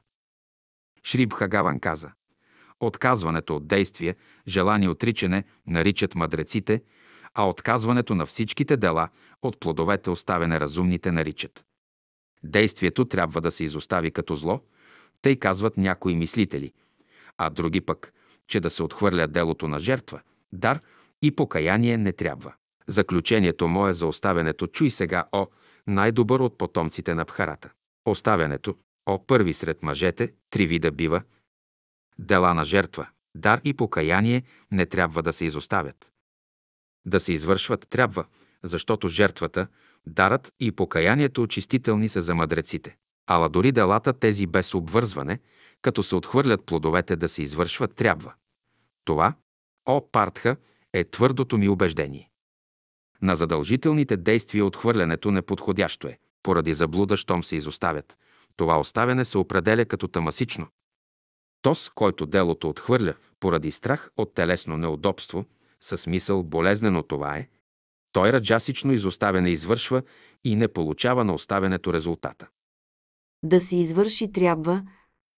Шриб Хагаван каза. Отказването от действие, желание отричане наричат мъдреците, а отказването на всичките дела от плодовете оставяне разумните наричат. Действието трябва да се изостави като зло, тъй казват някои мислители, а други пък, че да се отхвърля делото на жертва, дар и покаяние не трябва. Заключението мое за оставянето чуй сега, о, най-добър от потомците на Бхарата. Оставянето, о, първи сред мъжете, три вида бива. Дела на жертва, дар и покаяние не трябва да се изоставят. Да се извършват трябва, защото жертвата, Дарът и покаянието очистителни са за мъдреците. Ала дори делата тези без обвързване, като се отхвърлят плодовете да се извършват, трябва. Това, о Партха, е твърдото ми убеждение. На задължителните действия отхвърлянето неподходящо е, поради заблуда, щом се изоставят. Това оставяне се определя като тамасично. Тос, който делото отхвърля поради страх от телесно неудобство, със смисъл болезнено това е, той раджасично изоставяне извършва и не получава на оставянето резултата. Да се извърши трябва,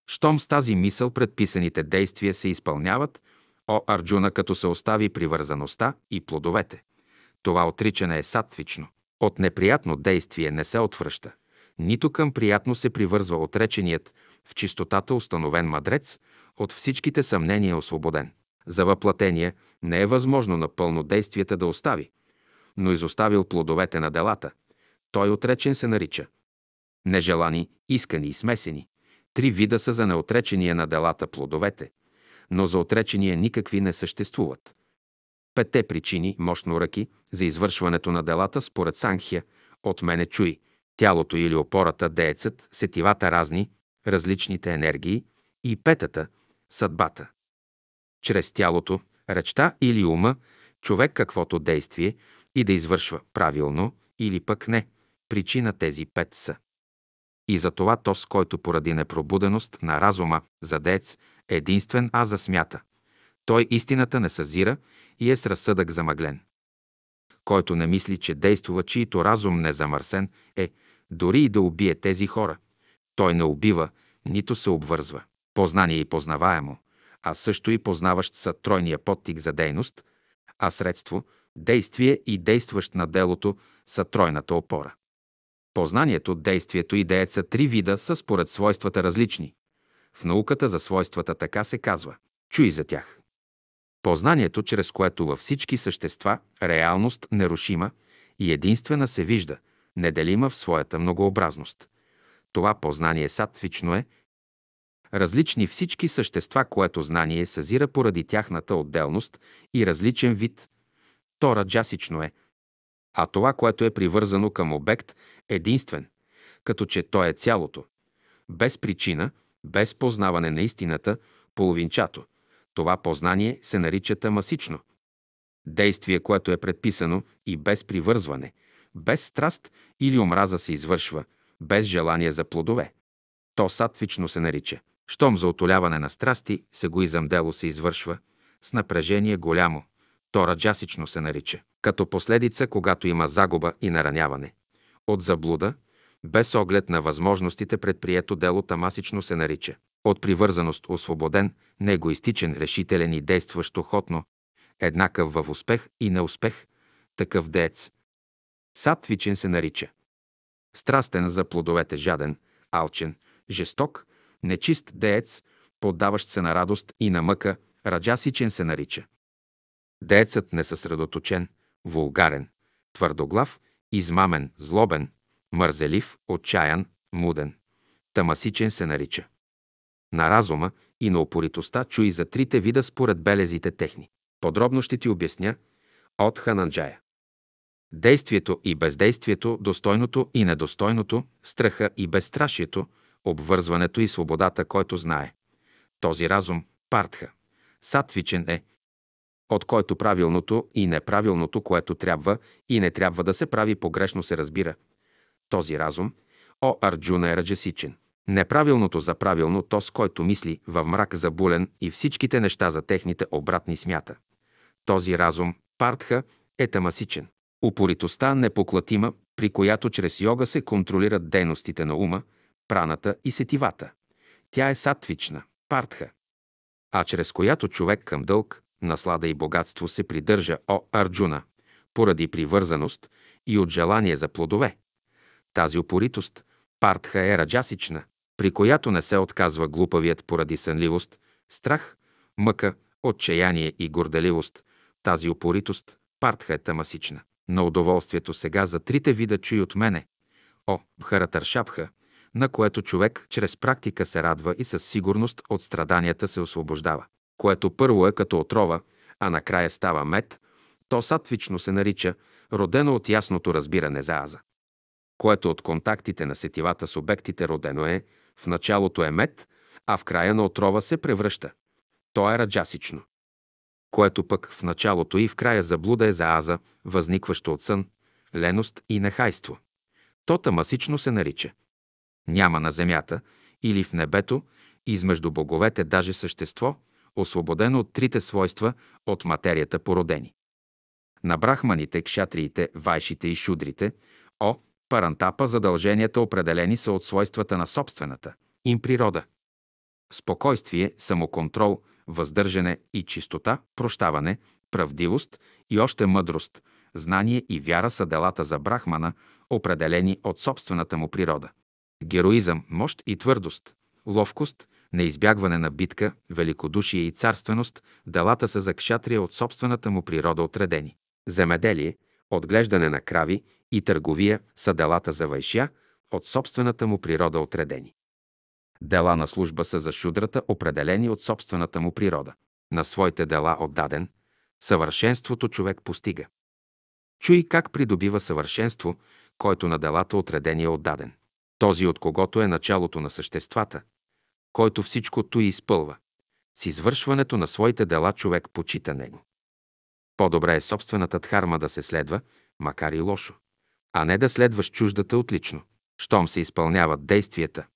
щом с тази мисъл предписаните действия се изпълняват, о Арджуна, като се остави привързаността и плодовете. Това отричане е сатвично. От неприятно действие не се отвръща. Нито към приятно се привързва отреченият, в чистотата установен мадрец, от всичките съмнения е освободен. За въплатение не е възможно напълно действията да остави – но изоставил плодовете на делата. Той отречен се нарича. Нежелани, искани и смесени. Три вида са за неотречения на делата плодовете, но за отречения никакви не съществуват. Пете причини, мощно ръки, за извършването на делата според Санхия, от мене чуй, тялото или опората, деецът, сетивата разни, различните енергии и петата – съдбата. Чрез тялото, речта или ума, човек каквото действие, и да извършва правилно или пък не. Причина тези пет са. И за това с който поради непробуденост на разума за деец, е единствен а за смята. Той истината не съзира и е с разсъдък замъглен. Който не мисли, че действува, чието разум не е замърсен, е, дори и да убие тези хора. Той не убива, нито се обвързва. Познание и познаваемо, а също и познаващ са тройния подтик за дейност, а средство Действие и действащ на делото са тройната опора. Познанието, действието и деят са три вида, са според свойствата различни. В науката за свойствата така се казва. Чуй за тях. Познанието, чрез което във всички същества реалност нерушима и единствена се вижда, неделима в своята многообразност. Това познание сатвично е, различни всички същества, което знание съзира поради тяхната отделност и различен вид, втора джасично е, а това, което е привързано към обект, единствен, като че то е цялото. Без причина, без познаване на истината, половинчато. Това познание се нарича тамасично. Действие, което е предписано и без привързване, без страст или омраза се извършва, без желание за плодове. То сатвично се нарича. Щом за отоляване на страсти, се го изъмдело се извършва, с напрежение голямо – то раджасично се нарича. Като последица, когато има загуба и нараняване. От заблуда, без оглед на възможностите предприето дело тамасично се нарича. От привързаност освободен, неегоистичен, решителен и действащ охотно, еднакъв в успех и неуспех, такъв деец. Сатвичен се нарича. Страстен за плодовете жаден, алчен, жесток, нечист деец, поддаващ се на радост и на мъка, раджасичен се нарича. Деецът несъсредоточен, вулгарен, твърдоглав, измамен, злобен, мързелив, отчаян, муден. Тамасичен се нарича. На разума и на опоритостта чуи за трите вида според белезите техни. Подробно ще ти обясня от Хананджая. Действието и бездействието, достойното и недостойното, страха и безстрашието, обвързването и свободата, който знае. Този разум, партха, сатвичен е – от който правилното и неправилното, което трябва и не трябва да се прави, погрешно се разбира. Този разум, о Арджуна е раджесичен. Неправилното за правилно, то с който мисли в мрак за булен и всичките неща за техните обратни смята. Този разум, партха, е тамасичен. Упоритостта непоклатима, при която чрез йога се контролират дейностите на ума, праната и сетивата. Тя е сатвична, партха, а чрез която човек към дълг, Наслада и богатство се придържа, о Арджуна, поради привързаност и от желание за плодове. Тази упоритост, партха е раджасична, при която не се отказва глупавият поради сънливост, страх, мъка, отчаяние и горделивост. Тази упоритост, партха е тамасична. На удоволствието сега за трите вида чуй от мене. О, Бхаратаршапха, на което човек чрез практика се радва и със сигурност от страданията се освобождава което първо е като отрова, а накрая става мед, то сатвично се нарича, родено от ясното разбиране за аза. Което от контактите на сетивата с обектите родено е, в началото е мед, а в края на отрова се превръща. То е раджасично. Което пък в началото и в края заблуда е за аза, възникващо от сън, леност и нехайство. То тамасично се нарича. Няма на земята или в небето, измежду боговете даже същество – освободен от трите свойства от материята породени. На брахманите, кшатриите, вайшите и шудрите, о, парантапа, задълженията определени са от свойствата на собствената им природа. Спокойствие, самоконтрол, въздържане и чистота, прощаване, правдивост и още мъдрост, знание и вяра са делата за брахмана, определени от собствената му природа. Героизъм, мощ и твърдост, ловкост, неизбягване на битка, великодушие и царственост, делата са за кшатрия от собствената му природа отредени. Земеделие, отглеждане на крави и търговия са делата за вайшя, от собствената му природа отредени. Дела на служба са за шудрата, определени от собствената му природа. На своите дела отдаден, съвършенството човек постига. Чуй как придобива съвършенство, който на делата отредени е отдаден. Този, от когото е началото на съществата, който всичко и изпълва. С извършването на своите дела човек почита него. По-добре е собствената дхарма да се следва, макар и лошо, а не да следваш чуждата отлично. Щом се изпълняват действията,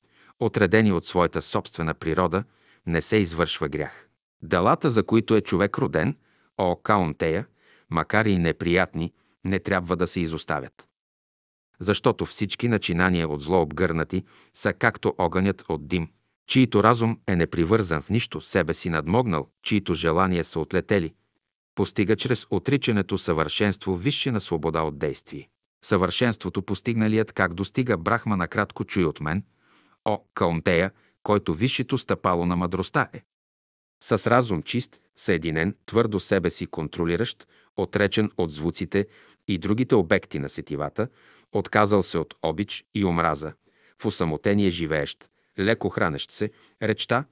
отредени от своята собствена природа, не се извършва грях. Делата, за които е човек роден, о каунтея, макар и неприятни, не трябва да се изоставят. Защото всички начинания от зло обгърнати са както огънят от дим, Чийто разум е непривързан в нищо, себе си надмогнал, чието желания са отлетели, постига чрез отричането съвършенство висше на свобода от действие. Съвършенството постигналият как достига Брахма на кратко чуй от мен, о, Каунтея, който висшето стъпало на мъдростта е. С разум чист, съединен, твърдо себе си контролиращ, отречен от звуците и другите обекти на сетивата, отказал се от обич и омраза, в осамотение живеещ, леко хранещ се, речта,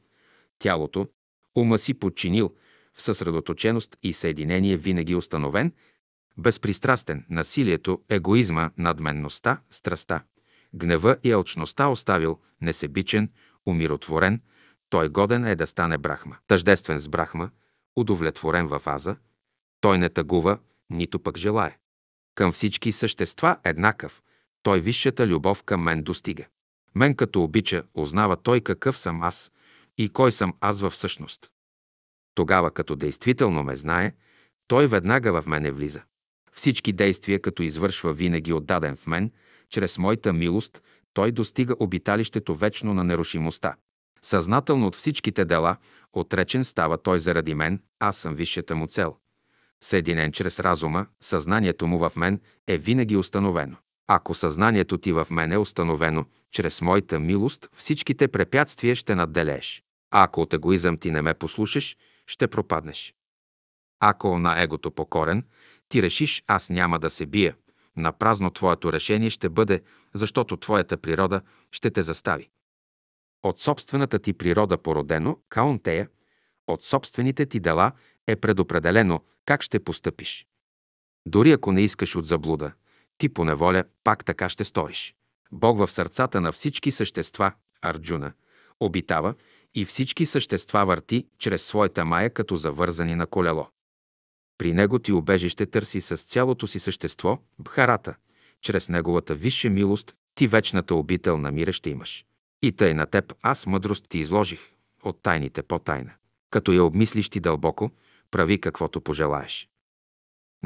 тялото, ума си подчинил, в съсредоточеност и съединение винаги установен, безпристрастен, насилието, егоизма, надменността, страста, гнева и алчността оставил, несебичен, умиротворен, той годен е да стане брахма. Тъждествен с брахма, удовлетворен в аза, той не тъгува, нито пък желая. Към всички същества еднакъв, той висшата любов към мен достига. Мен като обича, узнава той какъв съм аз и кой съм аз във същност. Тогава, като действително ме знае, той веднага в мене влиза. Всички действия, като извършва винаги отдаден в мен, чрез моята милост, той достига обиталището вечно на нерушимостта. Съзнателно от всичките дела, отречен става той заради мен, аз съм висшата му цел. Съединен чрез разума, съзнанието му в мен е винаги установено. Ако съзнанието ти в мен е установено, чрез моята милост всичките препятствия ще надделееш. ако от егоизъм ти не ме послушаш, ще пропаднеш. Ако на егото покорен, ти решиш аз няма да се бия, на празно твоето решение ще бъде, защото твоята природа ще те застави. От собствената ти природа породено, каунтея, от собствените ти дела е предопределено как ще постъпиш. Дори ако не искаш от заблуда – ти по неволя пак така ще сториш. Бог в сърцата на всички същества, Арджуна, обитава и всички същества върти чрез своята мая като завързани на колело. При него ти обежище търси с цялото си същество, Бхарата. Чрез неговата висша милост ти вечната обител намира ще имаш. И тъй на теб аз мъдрост ти изложих, от тайните по-тайна. Като я обмислиш ти дълбоко, прави каквото пожелаеш.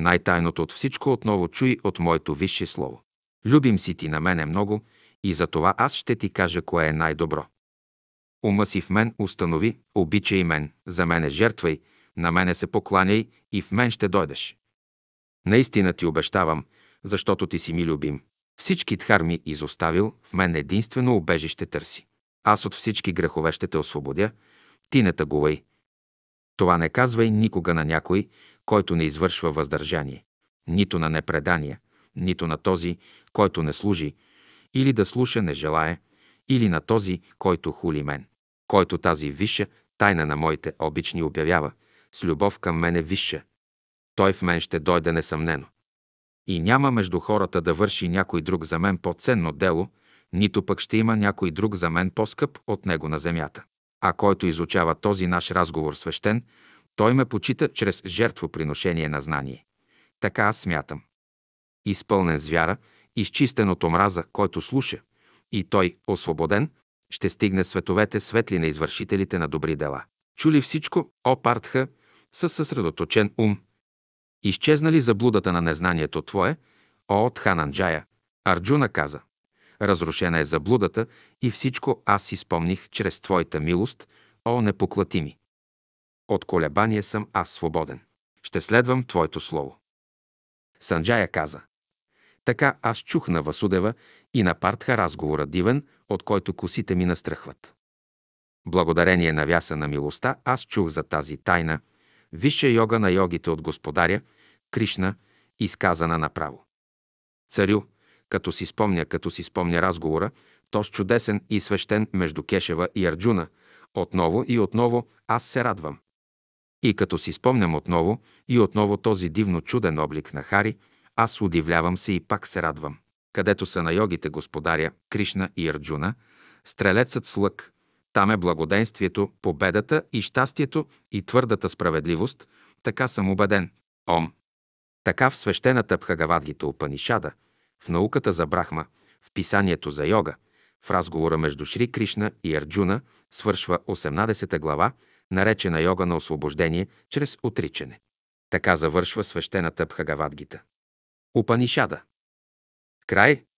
Най-тайното от всичко отново чуй от моето висше слово. Любим си ти на мене много и за това аз ще ти кажа кое е най-добро. Ума си в мен установи, обичай мен, за мене жертвай, на мене се покланяй и в мен ще дойдеш. Наистина ти обещавам, защото ти си ми любим. Всички дхарми изоставил, в мен единствено обежище търси. Аз от всички грехове ще те освободя, ти не тъгувай. Това не казвай никога на някой, който не извършва въздържание, нито на непредания, нито на този, който не служи, или да слуша не желая, или на този, който хули мен, който тази висша тайна на моите обични обявява, с любов към мене висша. Той в мен ще дойде несъмнено. И няма между хората да върши някой друг за мен по-ценно дело, нито пък ще има някой друг за мен по-скъп от него на земята. А който изучава този наш разговор свещен, той ме почита чрез жертвоприношение на знание. Така аз смятам. Изпълнен с вяра, изчистен от омраза, който слуша, и той, освободен, ще стигне световете светли на извършителите на добри дела. Чули всичко, о Партха, със съсредоточен ум. Изчезнали заблудата на незнанието твое, о от Хананджая. Арджуна каза, разрушена е заблудата и всичко аз си спомних чрез Твоята милост, о непоклатими. От колебание съм аз свободен. Ще следвам Твоето слово. Санджая каза. Така аз чух на Васудева и на Партха разговора дивен, от който косите ми настръхват. Благодарение на вяса на милостта аз чух за тази тайна, висша йога на йогите от господаря, Кришна, изказана направо. Царю, като си спомня, като си спомня разговора, то с чудесен и свещен между Кешева и Арджуна, отново и отново аз се радвам. И като си спомням отново и отново този дивно чуден облик на Хари, аз удивлявам се и пак се радвам. Където са на йогите господаря Кришна и Арджуна, стрелецът с лък, там е благоденствието, победата и щастието и твърдата справедливост, така съм убеден. Ом! Така в свещената Пхагавадгита Упанишада, в науката за Брахма, в писанието за йога, в разговора между Шри Кришна и Арджуна свършва 18 глава наречена йога на освобождение чрез отричане. Така завършва свещената пхагавадгита. Упанишада. Край